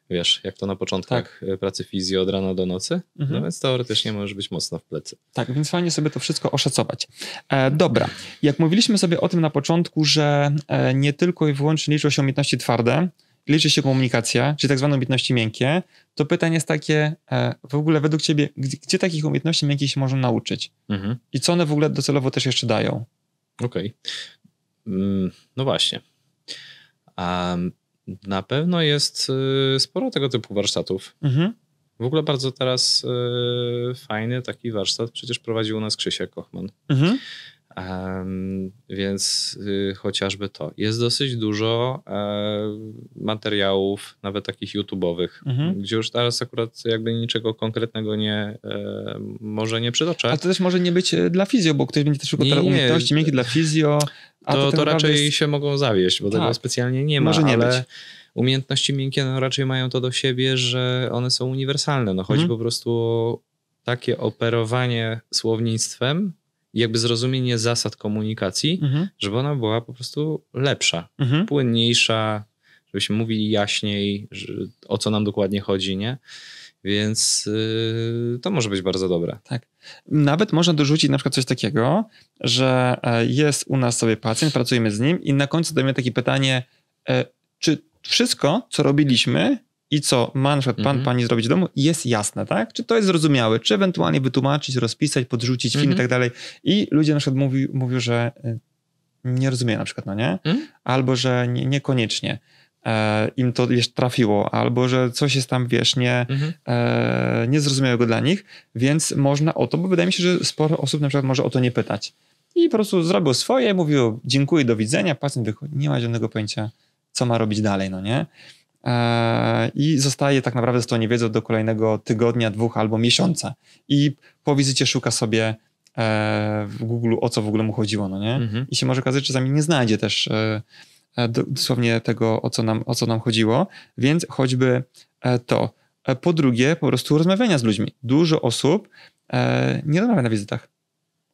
wiesz, jak to na początkach tak. Y, pracy fizji od rana do nocy, no mhm. no więc teoretycznie możesz być mocno w plecy. Tak, więc fajnie sobie to wszystko oszacować. E, dobra, jak mówiliśmy sobie o tym na początku, że e, nie tylko i wyłącznie liczą się umiejętności twarde, liczy się komunikacja, czy tak zwane umiejętności miękkie, to pytanie jest takie, e, w ogóle według ciebie, gdzie, gdzie takich umiejętności miękkich się można nauczyć? Mhm. I co one w ogóle docelowo też jeszcze dają? Okej. Okay. Mm, no właśnie. na pewno jest y, sporo tego typu warsztatów. Mhm. W ogóle bardzo teraz y, fajny taki warsztat przecież prowadził u nas Krzysiek Kochman. Mhm więc y, chociażby to. Jest dosyć dużo e, materiałów, nawet takich YouTube'owych, mhm. gdzie już teraz akurat jakby niczego konkretnego nie, e, może nie przytoczę. A to też może nie być e, dla fizjo, bo ktoś będzie też szukał teraz umiejętności miękkie dla fizjo. A to, to, tak to raczej jest... się mogą zawieść, bo tak. tego specjalnie nie ma. Może nie ale... być umiejętności miękkie no, raczej mają to do siebie, że one są uniwersalne. No, chodzi mm. po prostu o takie operowanie słownictwem, jakby zrozumienie zasad komunikacji, mhm. żeby ona była po prostu lepsza, mhm. płynniejsza, żebyśmy mówili jaśniej, o co nam dokładnie chodzi, nie? Więc yy, to może być bardzo dobre. Tak. Nawet można dorzucić na przykład coś takiego, że e, jest u nas sobie pacjent, pracujemy z nim i na końcu dajemy takie pytanie, e, czy wszystko, co robiliśmy, i co ma na przykład pan, mhm. pani zrobić w domu, jest jasne, tak? Czy to jest zrozumiałe? Czy ewentualnie wytłumaczyć, rozpisać, podrzucić film i mhm. tak dalej. I ludzie na przykład mówi, mówią, że y, nie rozumieją na przykład, no nie? Mhm. Albo, że nie, niekoniecznie e, im to wiesz, trafiło, albo, że coś jest tam, wiesz, nie, mhm. e, niezrozumiałego dla nich, więc można o to, bo wydaje mi się, że sporo osób na przykład może o to nie pytać. I po prostu zrobił swoje, mówił dziękuję, do widzenia, pacjent wychodzi, nie ma żadnego pojęcia, co ma robić dalej, no nie? Eee, i zostaje tak naprawdę z tą niewiedzą do kolejnego tygodnia, dwóch albo miesiąca. I po wizycie szuka sobie eee, w Google, o co w ogóle mu chodziło, no nie? Mhm. I się może okazać, że czasami nie znajdzie też e, e, dosłownie tego, o co nam, o co nam chodziło, więc choćby e, to. Po drugie, po prostu rozmawiania z ludźmi. Dużo osób nie rozmawia na wizytach.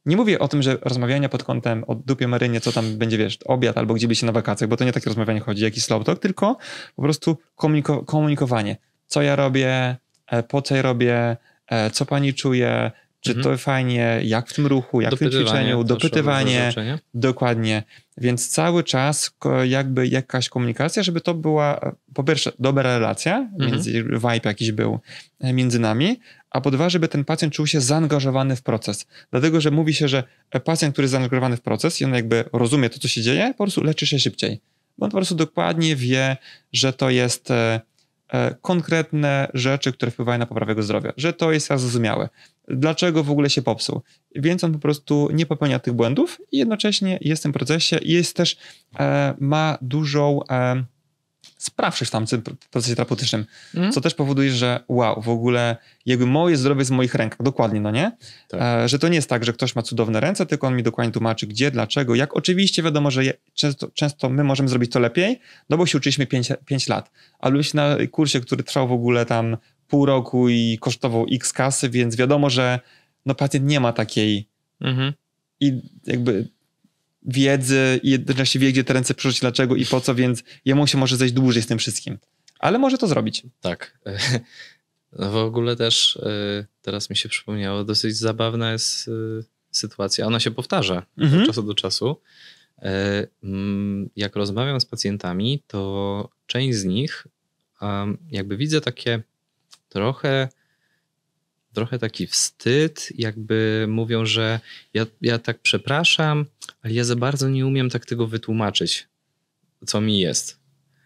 Nie mówię o tym, że rozmawiania pod kątem o dupie marynie, co tam będzie, wiesz, obiad albo gdzie byliście na wakacjach, bo to nie takie rozmawianie chodzi, jakiś slow talk, tylko po prostu komuniko komunikowanie. Co ja robię, e, po co ja robię, e, co pani czuje, czy mhm. to fajnie, jak w tym ruchu, jak w tym ćwiczeniu, dopytywanie. Dokładnie. Więc cały czas jakby jakaś komunikacja, żeby to była e, po pierwsze dobra relacja, mhm. między, vibe jakiś był między nami, a po dwa, żeby ten pacjent czuł się zaangażowany w proces. Dlatego, że mówi się, że pacjent, który jest zaangażowany w proces i on jakby rozumie to, co się dzieje, po prostu leczy się szybciej. Bo on po prostu dokładnie wie, że to jest e, e, konkretne rzeczy, które wpływają na poprawę jego zdrowia, że to jest zrozumiałe. Dlaczego w ogóle się popsuł? Więc on po prostu nie popełnia tych błędów i jednocześnie jest w tym procesie i jest też, e, ma dużą e, sprawszy w tamtym procesie terapeutycznym, mm. co też powoduje, że wow, w ogóle jakby moje zdrowie jest w moich rękach, dokładnie, no nie? Tak. E, że to nie jest tak, że ktoś ma cudowne ręce, tylko on mi dokładnie tłumaczy gdzie, dlaczego, jak. Oczywiście wiadomo, że je, często, często my możemy zrobić to lepiej, no bo się uczyliśmy 5 lat, ale byliśmy na kursie, który trwał w ogóle tam pół roku i kosztował x kasy, więc wiadomo, że no pacjent nie ma takiej mhm. i jakby wiedzy i jednocześnie wie, gdzie te ręce przerzucić, dlaczego i po co, więc jemu się może zejść dłużej z tym wszystkim. Ale może to zrobić. Tak. No w ogóle też y, teraz mi się przypomniało, dosyć zabawna jest y, sytuacja. Ona się powtarza mhm. od czasu do czasu. Y, mm, jak rozmawiam z pacjentami, to część z nich jakby widzę takie trochę trochę taki wstyd, jakby mówią, że ja, ja tak przepraszam, ale ja za bardzo nie umiem tak tego wytłumaczyć, co mi jest.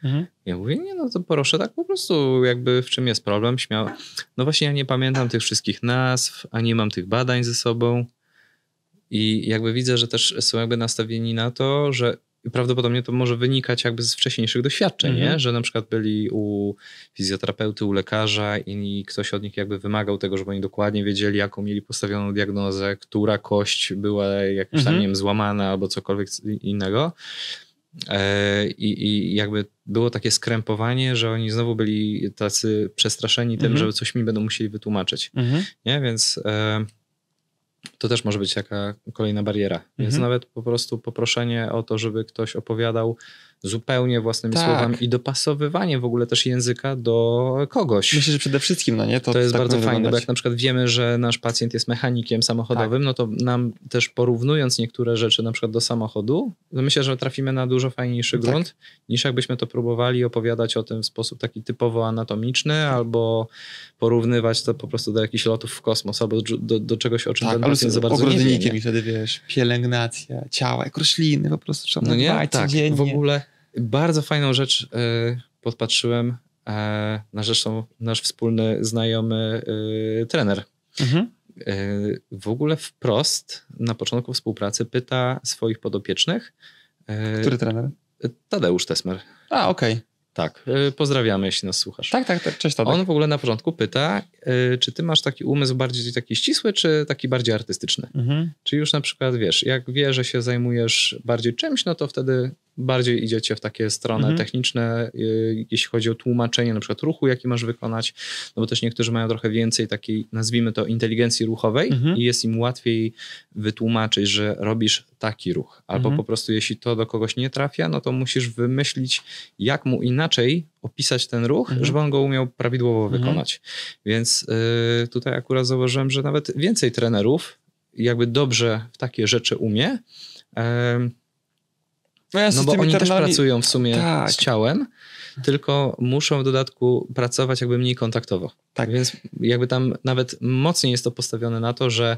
Mhm. Ja mówię, nie, no to proszę tak po prostu, jakby w czym jest problem, śmiało. No właśnie, ja nie pamiętam tych wszystkich nazw, a nie mam tych badań ze sobą. I jakby widzę, że też są jakby nastawieni na to, że prawdopodobnie to może wynikać jakby z wcześniejszych doświadczeń, nie? Mhm. że na przykład byli u fizjoterapeuty, u lekarza i ktoś od nich jakby wymagał tego, żeby oni dokładnie wiedzieli, jaką mieli postawioną diagnozę, która kość była jakaś tam, mhm. nie wiem, złamana albo cokolwiek innego. E, I, I, jakby było takie skrępowanie, że oni znowu byli tacy przestraszeni tym, mhm. że coś mi będą musieli wytłumaczyć. Nie? Więc e, to też może być jaka kolejna bariera. Więc mhm. nawet po prostu poproszenie o to, żeby ktoś opowiadał zupełnie własnymi tak. słowami i dopasowywanie w ogóle też języka do kogoś. Myślę, że przede wszystkim, no nie? To, to jest tak bardzo fajne, bo jak na przykład wiemy, że nasz pacjent jest mechanikiem samochodowym, tak. no to nam też porównując niektóre rzeczy na przykład do samochodu, no myślę, że trafimy na dużo fajniejszy tak. grunt, niż jakbyśmy to próbowali opowiadać o tym w sposób taki typowo anatomiczny, albo porównywać to po prostu do jakichś lotów w kosmos, albo do, do czegoś, o czym tak, ten pacjent za bardzo nie wie. i wtedy, wiesz, pielęgnacja ciała, jak rośliny, po prostu trzeba no nie? Tak, dziennie. w ogóle bardzo fajną rzecz y, podpatrzyłem. E, na zresztą nasz wspólny znajomy y, trener. Mhm. Y, w ogóle wprost na początku współpracy pyta swoich podopiecznych. Który trener? Tadeusz Tesmer. A, okej. Okay. Tak, pozdrawiamy, jeśli nas słuchasz. Tak, tak, tak. Cześć Tadek. On w ogóle na początku pyta, czy ty masz taki umysł bardziej taki ścisły, czy taki bardziej artystyczny? Mhm. Czy już na przykład, wiesz, jak wie, że się zajmujesz bardziej czymś, no to wtedy bardziej idziecie w takie strony mhm. techniczne, y, jeśli chodzi o tłumaczenie na przykład ruchu, jaki masz wykonać, no bo też niektórzy mają trochę więcej takiej, nazwijmy to, inteligencji ruchowej mhm. i jest im łatwiej wytłumaczyć, że robisz taki ruch, albo mhm. po prostu jeśli to do kogoś nie trafia, no to musisz wymyślić, jak mu inaczej opisać ten ruch, mhm. żeby on go umiał prawidłowo mhm. wykonać. Więc y, tutaj akurat zauważyłem, że nawet więcej trenerów jakby dobrze w takie rzeczy umie, y, no, ja no bo oni eternali... też pracują w sumie tak. z ciałem, tylko muszą w dodatku pracować jakby mniej kontaktowo. Tak. Więc jakby tam nawet mocniej jest to postawione na to, że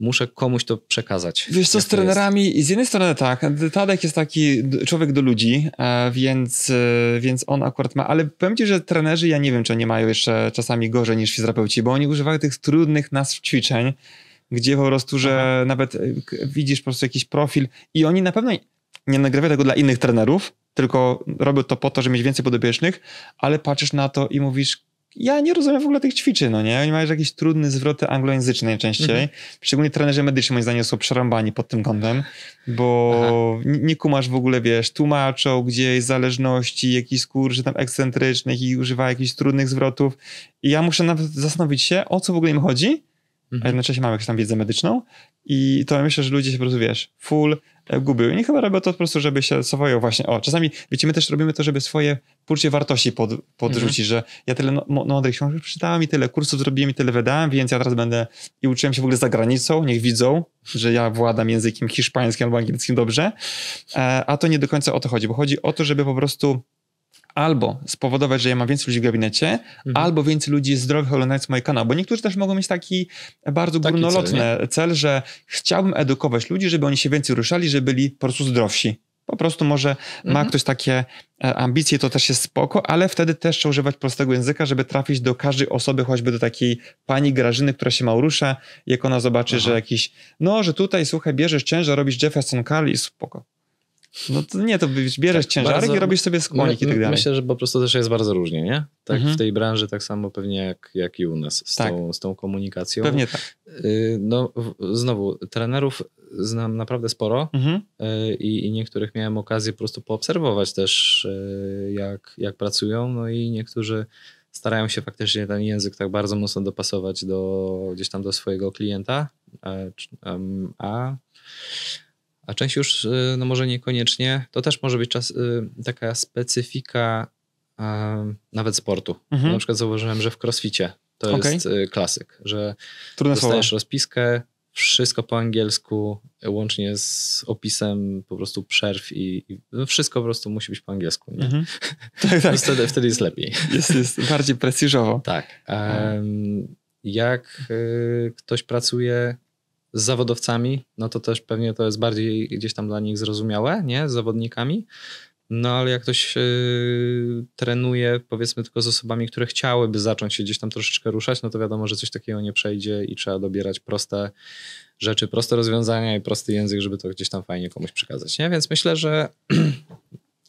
muszę komuś to przekazać. Wiesz co, z trenerami, jest. z jednej strony tak, Tadek jest taki człowiek do ludzi, e, więc, e, więc on akurat ma, ale powiem ci, że trenerzy, ja nie wiem, czy oni mają jeszcze czasami gorzej niż fizjoterapeuci, bo oni używają tych trudnych nazw ćwiczeń, gdzie po prostu, że Aha. nawet e, widzisz po prostu jakiś profil i oni na pewno nie nagrywają tego dla innych trenerów, tylko robię to po to, żeby mieć więcej podobiecznych, ale patrzysz na to i mówisz, ja nie rozumiem w ogóle tych ćwiczeń, no nie? Oni mają jakieś trudne zwroty anglojęzyczne najczęściej. Mhm. Szczególnie trenerzy medyczni, moim zdaniem, są przerąbani pod tym kątem, bo Aha. nie kumasz w ogóle, wiesz, tłumaczą gdzieś zależności, jakichś skurczy tam ekscentrycznych i używa jakichś trudnych zwrotów. I ja muszę nawet zastanowić się, o co w ogóle im chodzi, mhm. a jednocześnie mamy jakąś tam wiedzę medyczną i to myślę, że ludzie się po prostu, wiesz, full e, gubią. I nie chyba robią to po prostu, żeby się swoją właśnie, o, czasami, wiecie, my też robimy to, żeby swoje poczucie wartości pod, podrzucić, mhm. że ja tyle no, no, mądrych książek przeczytałem i tyle kursów zrobiłem i tyle wydałem, więc ja teraz będę i uczyłem się w ogóle za granicą, niech widzą, że ja władam językiem hiszpańskim albo angielskim dobrze, e, a to nie do końca o to chodzi, bo chodzi o to, żeby po prostu albo spowodować, że ja mam więcej ludzi w gabinecie, mhm. albo więcej ludzi zdrowych oglądając mój kanał. Bo niektórzy też mogą mieć taki bardzo taki górnolotny cel, cel, że chciałbym edukować ludzi, żeby oni się więcej ruszali, żeby byli po prostu zdrowsi. Po prostu może ma mhm. ktoś takie e, ambicje, to też jest spoko, ale wtedy też trzeba używać prostego języka, żeby trafić do każdej osoby, choćby do takiej pani Grażyny, która się małrusza, jak ona zobaczy, Aha. że jakiś, no, że tutaj, słuchaj, bierzesz ciężar, robisz Jefferson Carl i spoko. No to nie, to bierzesz tak, ciężarek bardzo, i robisz sobie skłonik my, i tak dalej. Myślę, że po prostu też jest bardzo różnie, nie? Tak mhm. w tej branży tak samo pewnie jak, jak i u nas z, tak. tą, z tą komunikacją. Pewnie tak. Y, no znowu, trenerów znam naprawdę sporo mhm. Y, i, i niektórych miałem okazję po prostu poobserwować też y, jak, jak pracują, no i niektórzy starają się faktycznie ten język tak bardzo mocno dopasować do, gdzieś tam do swojego klienta, a, a a część już, y, no może niekoniecznie, to też może być czas, y, taka specyfika nawet sportu. Mhm. Na przykład zauważyłem, że w crossficie to okay. jest y, klasyk, że Trudne dostajesz słowa. rozpiskę, wszystko po angielsku, łącznie z opisem po prostu przerw i, i no wszystko po prostu musi być po angielsku. Nie? Mhm. Tak, tak. Wtedy, wtedy jest lepiej. Jest, jest bardziej prestiżowo. Tak. Um, jak y, ktoś pracuje z zawodowcami, no to też pewnie to jest bardziej gdzieś tam dla nich zrozumiałe, nie? Z zawodnikami. No ale jak ktoś yy, trenuje, powiedzmy tylko z osobami, które chciałyby zacząć się gdzieś tam troszeczkę ruszać, no to wiadomo, że coś takiego nie przejdzie i trzeba dobierać proste rzeczy, proste rozwiązania i prosty język, żeby to gdzieś tam fajnie komuś przekazać. Nie? Więc myślę, że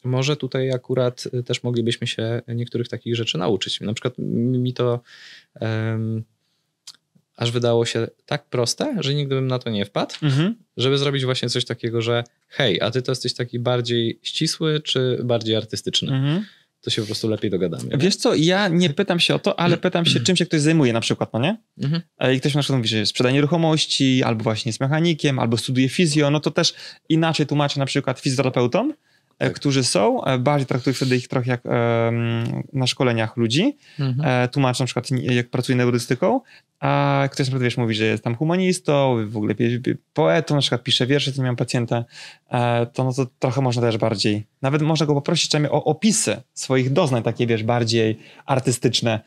może tutaj akurat y, też moglibyśmy się niektórych takich rzeczy nauczyć. Na przykład mi to aż wydało się tak proste, że nigdy bym na to nie wpadł, mhm. żeby zrobić właśnie coś takiego, że hej, a ty to jesteś taki bardziej ścisły czy bardziej artystyczny. Mhm. To się po prostu lepiej dogadamy. Wiesz co, ja nie pytam się o to, ale pytam się, czym się ktoś zajmuje na przykład, no nie? Mhm. E, I ktoś na przykład mówi, że sprzeda nieruchomości, albo właśnie jest mechanikiem, albo studiuje fizjo, no to też inaczej tłumaczę na przykład fizjoterapeutom, E, tak. którzy są, e, bardziej traktuję wtedy ich trochę jak na szkoleniach ludzi, mhm. E, tłumaczę na przykład jak pracuję neurodystyką, a ktoś na wiesz, mówi, że jest tam humanistą, w ogóle poetą, na przykład pisze wiersze, co miałem pacjenta, to no to trochę można też bardziej, nawet można go poprosić czasami o opisy swoich doznań, takie wiesz, bardziej artystyczne,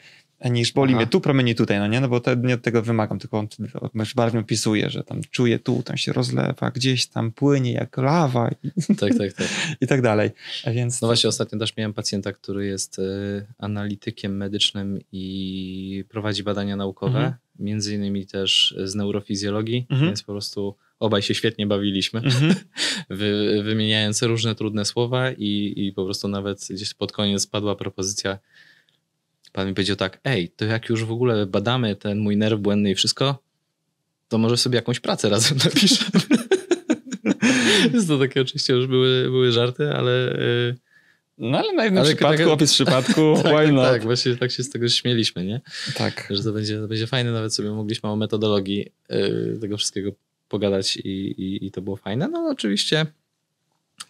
niż boli Aha. mnie tu, promieni tutaj, no nie? No bo nie od tego wymagam, tylko on też barwnie opisuje, że tam czuje tu, tam się rozlewa, gdzieś tam płynie jak lawa i tak, tak, tak. I tak dalej. A więc... No właśnie, ostatnio też miałem pacjenta, który jest y, analitykiem medycznym i prowadzi badania naukowe, mhm. między innymi też z neurofizjologii, mhm. więc po prostu obaj się świetnie bawiliśmy, mhm. Wy, wymieniając różne trudne słowa i, i po prostu nawet gdzieś pod koniec padła propozycja, Pan mi powiedział tak, ej, to jak już w ogóle badamy ten mój nerw błędny i wszystko, to może sobie jakąś pracę razem napiszemy. to takie oczywiście już były, były żarty, ale... Y, no ale na jednym ale przypadku, tak, opis przypadku, tak, why tak, not? Tak, właśnie tak się z tego śmieliśmy, nie? Tak. Że to będzie, to będzie fajne, nawet sobie mogliśmy o metodologii yy, tego wszystkiego pogadać i, i, i to było fajne. No oczywiście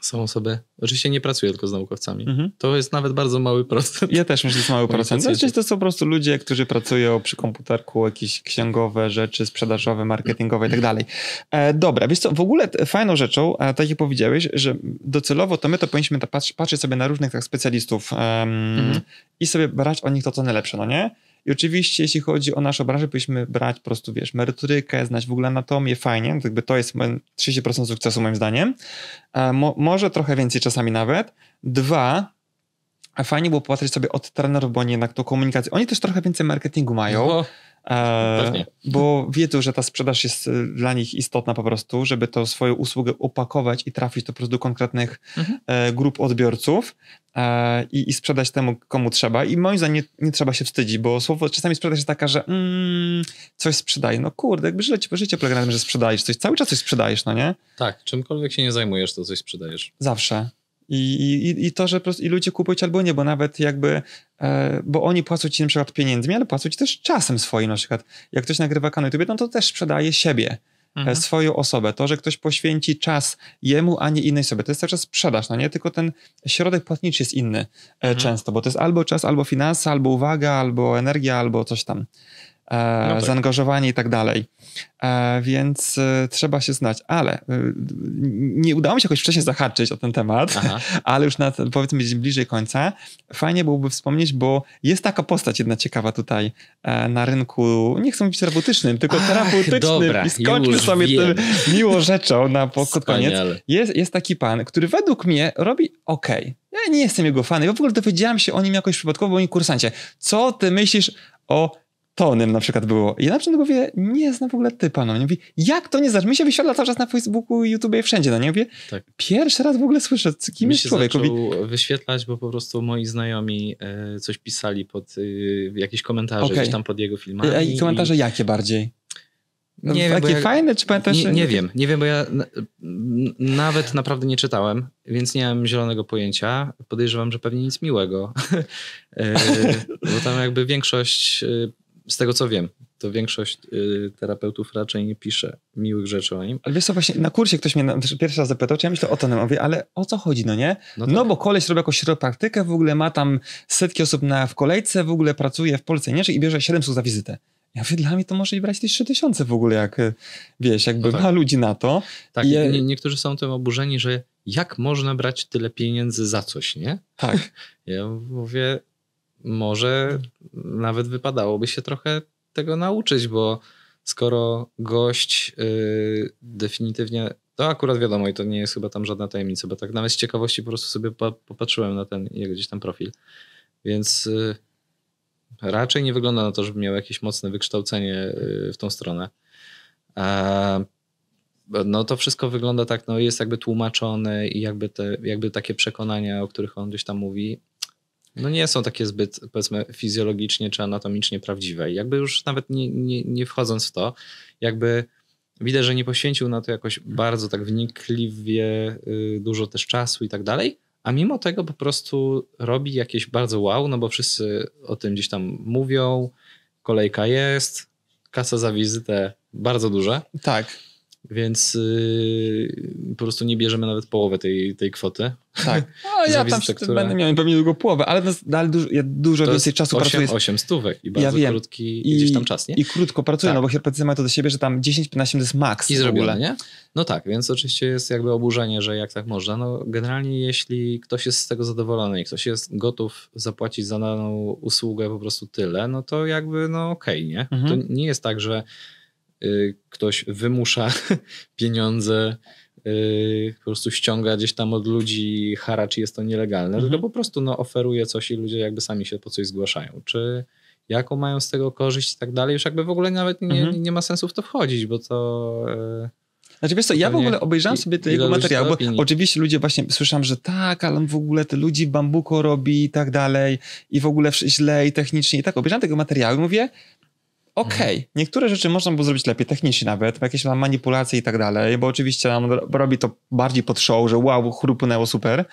są osoby, oczywiście znaczy nie pracuję tylko z naukowcami. Mhm. To jest nawet bardzo mały procent. Ja też myślę, że jest mały procent. Zazwyczaj no, to są po prostu ludzie, którzy pracują przy komputerku, jakieś księgowe rzeczy, sprzedażowe, marketingowe i tak dalej. E, dobra, wiesz co, w ogóle fajną rzeczą, e, tak jak powiedziałeś, że docelowo to my to powinniśmy patrzeć sobie na różnych tak specjalistów um, mhm. i sobie brać o nich to, co najlepsze, no nie? I oczywiście, jeśli chodzi o naszą branżę, powinniśmy brać po prostu, wiesz, merytorykę, znać w ogóle anatomię, fajnie, jakby to jest 30% sukcesu moim zdaniem. E, mo może trochę więcej czasami nawet. Dwa, a fajnie było popatrzeć sobie od trenerów, bo oni jednak tą komunikację, oni też trochę więcej marketingu mają. No. E, bo wiedzą, że ta sprzedaż jest e, dla nich istotna po prostu, żeby tą swoją usługę opakować i trafić do po prostu do konkretnych mhm. e, grup odbiorców e, i, i, sprzedać temu, komu trzeba. I moim zdaniem nie, nie, trzeba się wstydzić, bo słowo czasami sprzedaż jest taka, że mm, coś sprzedaj. No kurde, jakby życie, życie polega na tym, że sprzedajesz coś. Cały czas coś sprzedajesz, no nie? Tak, czymkolwiek się nie zajmujesz, to coś sprzedajesz. Zawsze. I, i, I to, że po prostu i ludzie kupują ci albo nie, bo nawet jakby, e, bo oni płacą ci na przykład pieniędzmi, ale płacą ci też czasem swoim. Na przykład, jak ktoś nagrywa kanał YouTube, no to też sprzedaje siebie, e, mhm. swoją osobę. To, że ktoś poświęci czas jemu, a nie innej sobie, to jest cały czas sprzedaż, no nie? Tylko ten środek płatniczy jest inny e, mhm. często, bo to jest albo czas, albo finanse, albo uwaga, albo energia, albo coś tam. E, no tak. i tak dalej. E, więc e, trzeba się znać, ale nie udało mi się jakoś wcześniej zahaczyć o ten temat, Aha. ale już na, powiedzmy gdzieś bliżej końca. Fajnie byłoby wspomnieć, bo jest taka postać jedna ciekawa tutaj na rynku, nie chcę mówić terapeutycznym, tylko Ach, terapeutycznym dobra, i skończmy sobie wiem. tym miłą rzeczą na koniec. Jest, jest taki pan, który według mnie robi ok. Ja nie jestem jego fanem. Ja w ogóle dowiedziałam się o nim jakoś przypadkowo, bo oni kursancie. Co ty myślisz o tonem na przykład było. I ja na przykład mówię, nie znam w ogóle typa, no. Nie mówi, jak to nie znasz? Mi się wyświetla cały czas na Facebooku, YouTube i wszędzie, no nie? Mówię, tak. pierwszy raz w ogóle słyszę, kim jest człowiek. Mi się wyświetlać, bo po prostu moi znajomi e, coś pisali pod e, jakieś komentarze okay. gdzieś tam pod jego filmami. E, I komentarze i... jakie bardziej? No, nie takie wiem, fajne, czy pamiętasz? Nie, nie wiem, nie wiem, bo ja nawet naprawdę nie czytałem, więc nie mam zielonego pojęcia. Podejrzewam, że pewnie nic miłego. E, bo tam jakby większość e, z tego co wiem, to większość y, terapeutów raczej nie pisze miłych rzeczy o nim. Ale wiesz co, właśnie na kursie ktoś mnie na, znaczy pierwszy raz zapytał, czy ja myślę o tym, no mówię, ale o co chodzi, no nie? No, tak. no bo koleś robi jakąś praktykę, w ogóle ma tam setki osób na, w kolejce, w ogóle pracuje w Polsce, nie? I bierze 700 za wizytę. Ja mówię, dla mnie to może i brać te 3000 w ogóle, jak wiesz, jakby no tak. ma ludzi na to. Tak, I... nie, niektórzy są tym oburzeni, że jak można brać tyle pieniędzy za coś, nie? Tak. Ja mówię, może nawet wypadałoby się trochę tego nauczyć, bo skoro gość y, definitywnie, to akurat wiadomo i to nie jest chyba tam żadna tajemnica, bo tak nawet z ciekawości po prostu sobie popatrzyłem na ten jego gdzieś tam profil, więc y, raczej nie wygląda na to, żeby miał jakieś mocne wykształcenie y, w tą stronę. no to wszystko wygląda tak, no jest jakby tłumaczone i jakby, te, jakby takie przekonania, o których on gdzieś tam mówi, no nie są takie zbyt, powiedzmy, fizjologicznie czy anatomicznie prawdziwe. I jakby już nawet nie, nie, nie wchodząc w to, jakby widać, że nie poświęcił na to jakoś bardzo tak wnikliwie y, dużo też czasu i tak dalej, a mimo tego po prostu robi jakieś bardzo wow, no bo wszyscy o tym gdzieś tam mówią, kolejka jest, kasa za wizytę bardzo duża. Tak. Więc yy, po prostu nie bierzemy nawet połowę tej, tej kwoty. Tak. No, ja tam się która... będę miał pewnie długo połowę, ale, no, dalej no, dużo, ja dużo to więcej czasu 8, pracuję. 8 stówek i bardzo ja wiem. krótki I, gdzieś tam czas, nie? I krótko pracuję, tak. no bo hierpatycy mają to do siebie, że tam 10-15 to jest maks. I zrobione, nie? No tak, więc oczywiście jest jakby oburzenie, że jak tak można. No generalnie jeśli ktoś jest z tego zadowolony i ktoś jest gotów zapłacić za daną usługę po prostu tyle, no to jakby no okej, okay, nie? Mhm. To nie jest tak, że Y, ktoś wymusza pieniądze, y, po prostu ściąga gdzieś tam od ludzi haracz czy jest to nielegalne, mhm. tylko po prostu no, oferuje coś i ludzie jakby sami się po coś zgłaszają. Czy jaką mają z tego korzyść i tak dalej, już jakby w ogóle nawet nie, mhm. nie ma sensu w to wchodzić, bo to... E, znaczy wiesz co, ja w ogóle obejrzałem sobie ten jego materiał, bo oczywiście ludzie właśnie, słyszałem, że tak, ale on w ogóle te ludzi bambuko robi i tak dalej i w ogóle źle i technicznie i tak. Obejrzałem tego materiału i mówię, Okej, okay. Mhm. niektóre rzeczy można było zrobić lepiej, technicznie nawet, jakieś tam manipulacje i tak dalej, bo oczywiście nam robi to bardziej pod show, że wow, chrupnęło super,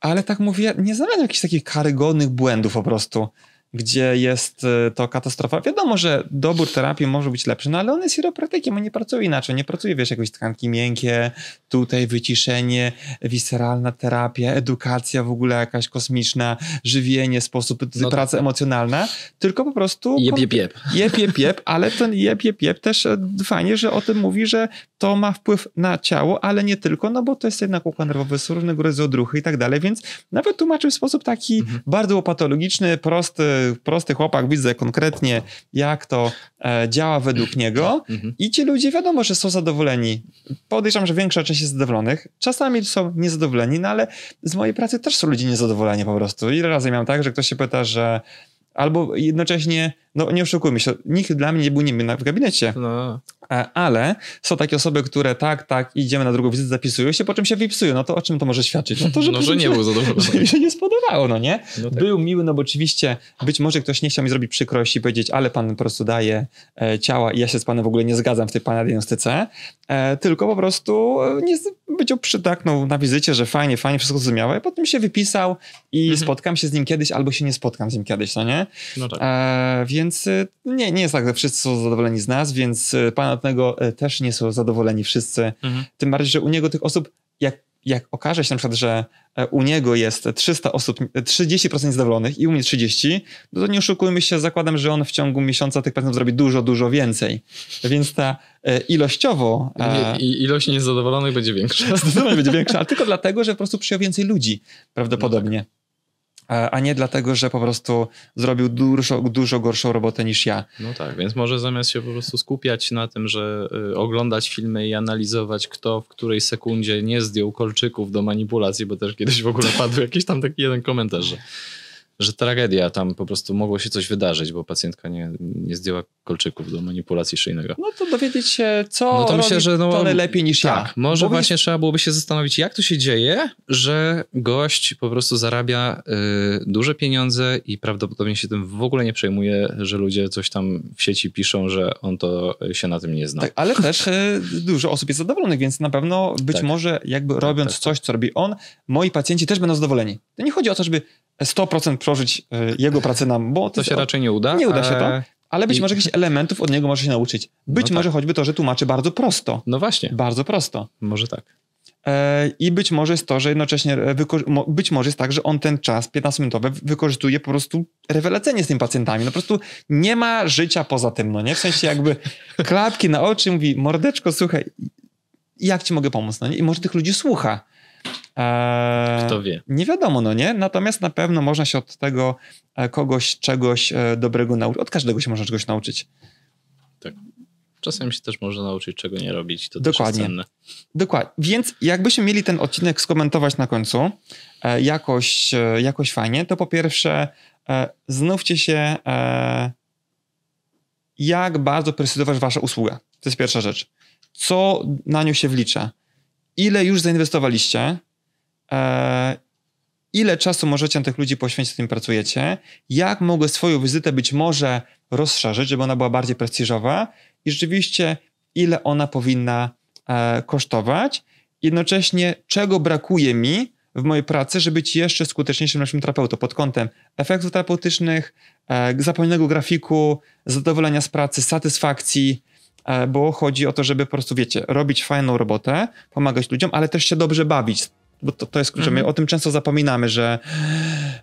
ale tak mówię, nie znalazłem jakichś takich karygodnych błędów po prostu gdzie jest y, to katastrofa. Wiadomo, że dobór terapii może być lepszy, no ale on jest chiropraktykiem, on nie pracuje inaczej, nie pracuje, wiesz, jakieś tkanki miękkie, tutaj wyciszenie, wiseralna terapia, edukacja w ogóle jakaś kosmiczna, żywienie, sposób, no, tak. praca emocjonalna, tylko po prostu... Jep, piep jep. Piep jep, jep, ale ten jep, piep jep też e, fajnie, że o tym mówi, że to ma wpływ na ciało, ale nie tylko, no bo to jest jednak układ nerwowy, są różnego rodzaju odruchy i tak dalej, więc nawet tłumaczył w sposób taki mhm. bardzo patologiczny, prosty, prosty chłopak, widzę konkretnie, jak to e, działa według niego tak, mhm. i ci ludzie wiadomo, że są zadowoleni. Podejrzewam, że większa część jest zadowolonych. Czasami są niezadowoleni, no ale z mojej pracy też są ludzie niezadowoleni po prostu. Ile razy miałem tak, że ktoś się pyta, że albo jednocześnie no nie oszukujmy się, nikt dla mnie nie był niby w gabinecie. No. E, ale są takie osoby, które tak, tak, idziemy na drugą wizytę, zapisują się, po czym się wypisują, No to o czym to może świadczyć? No, to, że, no, że nie był Że mi się nie spodobało, no nie? No tak. Był miły, no bo oczywiście być może ktoś nie chciał mi zrobić przykrości i powiedzieć, ale pan po prostu daje e, ciała i ja się z panem w ogóle nie zgadzam w tej pana diagnostyce, e, tylko po prostu nie byciu przytaknął no, na wizycie, że fajnie, fajnie, wszystko zrozumiałe, potem się wypisał i mhm. spotkam się z nim kiedyś albo się nie spotkam z nim kiedyś, no nie? No tak. E, więc więc y, nie, nie jest tak, że wszyscy są zadowoleni z nas, więc y, pana tego y, też nie są zadowoleni wszyscy. Mhm. Tym bardziej, że u niego tych osób, jak, jak okaże się na przykład, że u niego jest 300 osób, 30% zadowolonych i u mnie 30, no to nie oszukujmy się, zakładam, że on w ciągu miesiąca tych pacjentów zrobi dużo, dużo więcej. Więc ta ilościowo... Nie, ilość niezadowolonych będzie większa. Zdecydowanie będzie większa, ale tylko dlatego, że po prostu przyjął więcej ludzi prawdopodobnie. No tak. E, a nie dlatego, że po prostu zrobił dużo, dużo gorszą robotę niż ja. No tak, więc może zamiast się po prostu skupiać na tym, że y, oglądać filmy i analizować, kto w której sekundzie nie zdjął kolczyków do manipulacji, bo też kiedyś w ogóle padł jakiś tam taki jeden komentarz, że, że tragedia, tam po prostu mogło się coś wydarzyć, bo pacjentka nie, nie zdjęła kolczyków do manipulacji szyjnego. No to dowiedzieć się, co no to myślę, że no, to najlepiej niż tak, Może Bo właśnie jest... trzeba byłoby się zastanowić, jak to się dzieje, że gość po prostu zarabia y, duże pieniądze i prawdopodobnie się tym w ogóle nie przejmuje, że ludzie coś tam w sieci piszą, że on to się na tym nie zna. Tak, ale też y, dużo osób jest zadowolonych, więc na pewno być tak. może jakby tak, robiąc tak, coś, tak. co robi on, moi pacjenci też będą zadowoleni. To nie chodzi o to, żeby 100% przełożyć y, jego pracę nam, bo to, to się raczej nie uda. Nie uda się to, ale być I... może jakichś elementów od niego może się nauczyć. Być no może tak. choćby to, że tłumaczy bardzo prosto. No właśnie. Bardzo prosto. Może tak. E, I być może jest to, że jednocześnie, e, być może jest tak, że on ten czas 15-minutowy wykorzystuje po prostu rewelacyjnie z tymi pacjentami. No po prostu nie ma życia poza tym, no nie? W sensie jakby klapki na oczy, mówi mordeczko, słuchaj, jak ci mogę pomóc, no nie? I może tych ludzi słucha. Eee, Kto wie? Nie wiadomo, no nie? Natomiast na pewno można się od tego e, kogoś czegoś e, dobrego nauczyć. Od każdego się można czegoś nauczyć. Tak. Czasem się też można nauczyć, czego nie robić. To Dokładnie. Dokładnie. Więc jakbyśmy mieli ten odcinek skomentować na końcu e, jakoś, jakoś fajnie, to po pierwsze znówcie się jak bardzo precydować wasza usługa. To jest pierwsza rzecz. Co na nią się wlicza? ile już zainwestowaliście, e, ile czasu możecie na tych ludzi poświęcić, z tym pracujecie, jak mogę swoją wizytę być może rozszerzyć, żeby ona była bardziej prestiżowa i rzeczywiście ile ona powinna e, kosztować, jednocześnie czego brakuje mi w mojej pracy, żeby być jeszcze skuteczniejszym naszym terapeutą pod kątem efektów terapeutycznych, e, zapomnianego grafiku, zadowolenia z pracy, satysfakcji, E, bo chodzi o to, żeby po prostu, wiecie, robić fajną robotę, pomagać ludziom, ale też się dobrze bawić bo to, to jest klucz. Mhm. My o tym często zapominamy, że,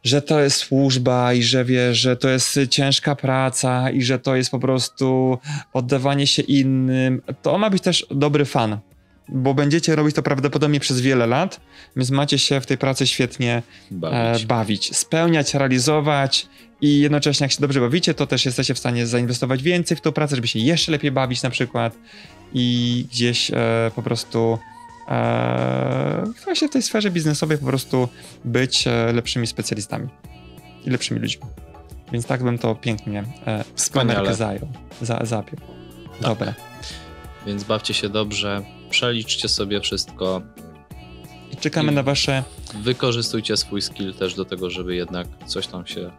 że to jest służba i że wiesz, że to jest ciężka praca i że to jest po prostu oddawanie się innym. To ma być też dobry fan, bo będziecie robić to prawdopodobnie przez wiele lat, więc macie się w tej pracy świetnie e, bawić, e, bawić spełniać, realizować i jednocześnie jak się dobrze bawicie, to też jesteście w stanie zainwestować więcej w tą pracę, żeby się jeszcze lepiej bawić na przykład i gdzieś e, po prostu e, właśnie w tej sferze biznesowej po prostu być e, lepszymi specjalistami i lepszymi ludźmi. Więc tak bym to pięknie e, Wspaniale. zajął, za, zapił. Tak. Dobra. Więc bawcie się dobrze, przeliczcie sobie wszystko. I czekamy I na wasze... Wykorzystujcie swój skill też do tego, żeby jednak coś tam się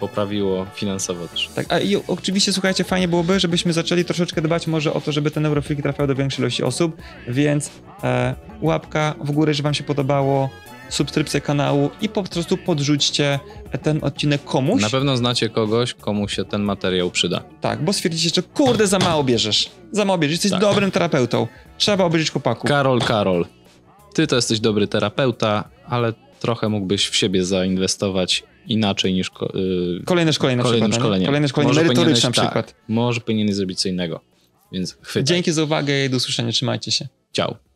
poprawiło finansowo też. Tak, a i oczywiście słuchajcie, fajnie byłoby, żebyśmy zaczęli troszeczkę dbać może o to, żeby ten Eurofilm trafiał do większej ilości osób, więc e, łapka w górę, że wam się podobało, subskrypcję kanału i po prostu podrzućcie ten odcinek komuś. Na pewno znacie kogoś, komu się ten materiał przyda. Tak, bo stwierdzicie, że kurde, za mało bierzesz. Za mało bierzesz, jesteś tak. dobrym terapeutą. Trzeba obejrzeć chłopaku. Karol, Karol, ty to jesteś dobry terapeuta, ale trochę mógłbyś w siebie zainwestować inaczej niż... Yy, kolejne szkolenie kolejne przykład. Szkolenie. Kolejne szkolenie merytoryczne na tak. przykład. Tak, może powinien zrobić co innego, więc chwytaj. Dzięki za uwagę i do usłyszenia. Trzymajcie się. Ciao.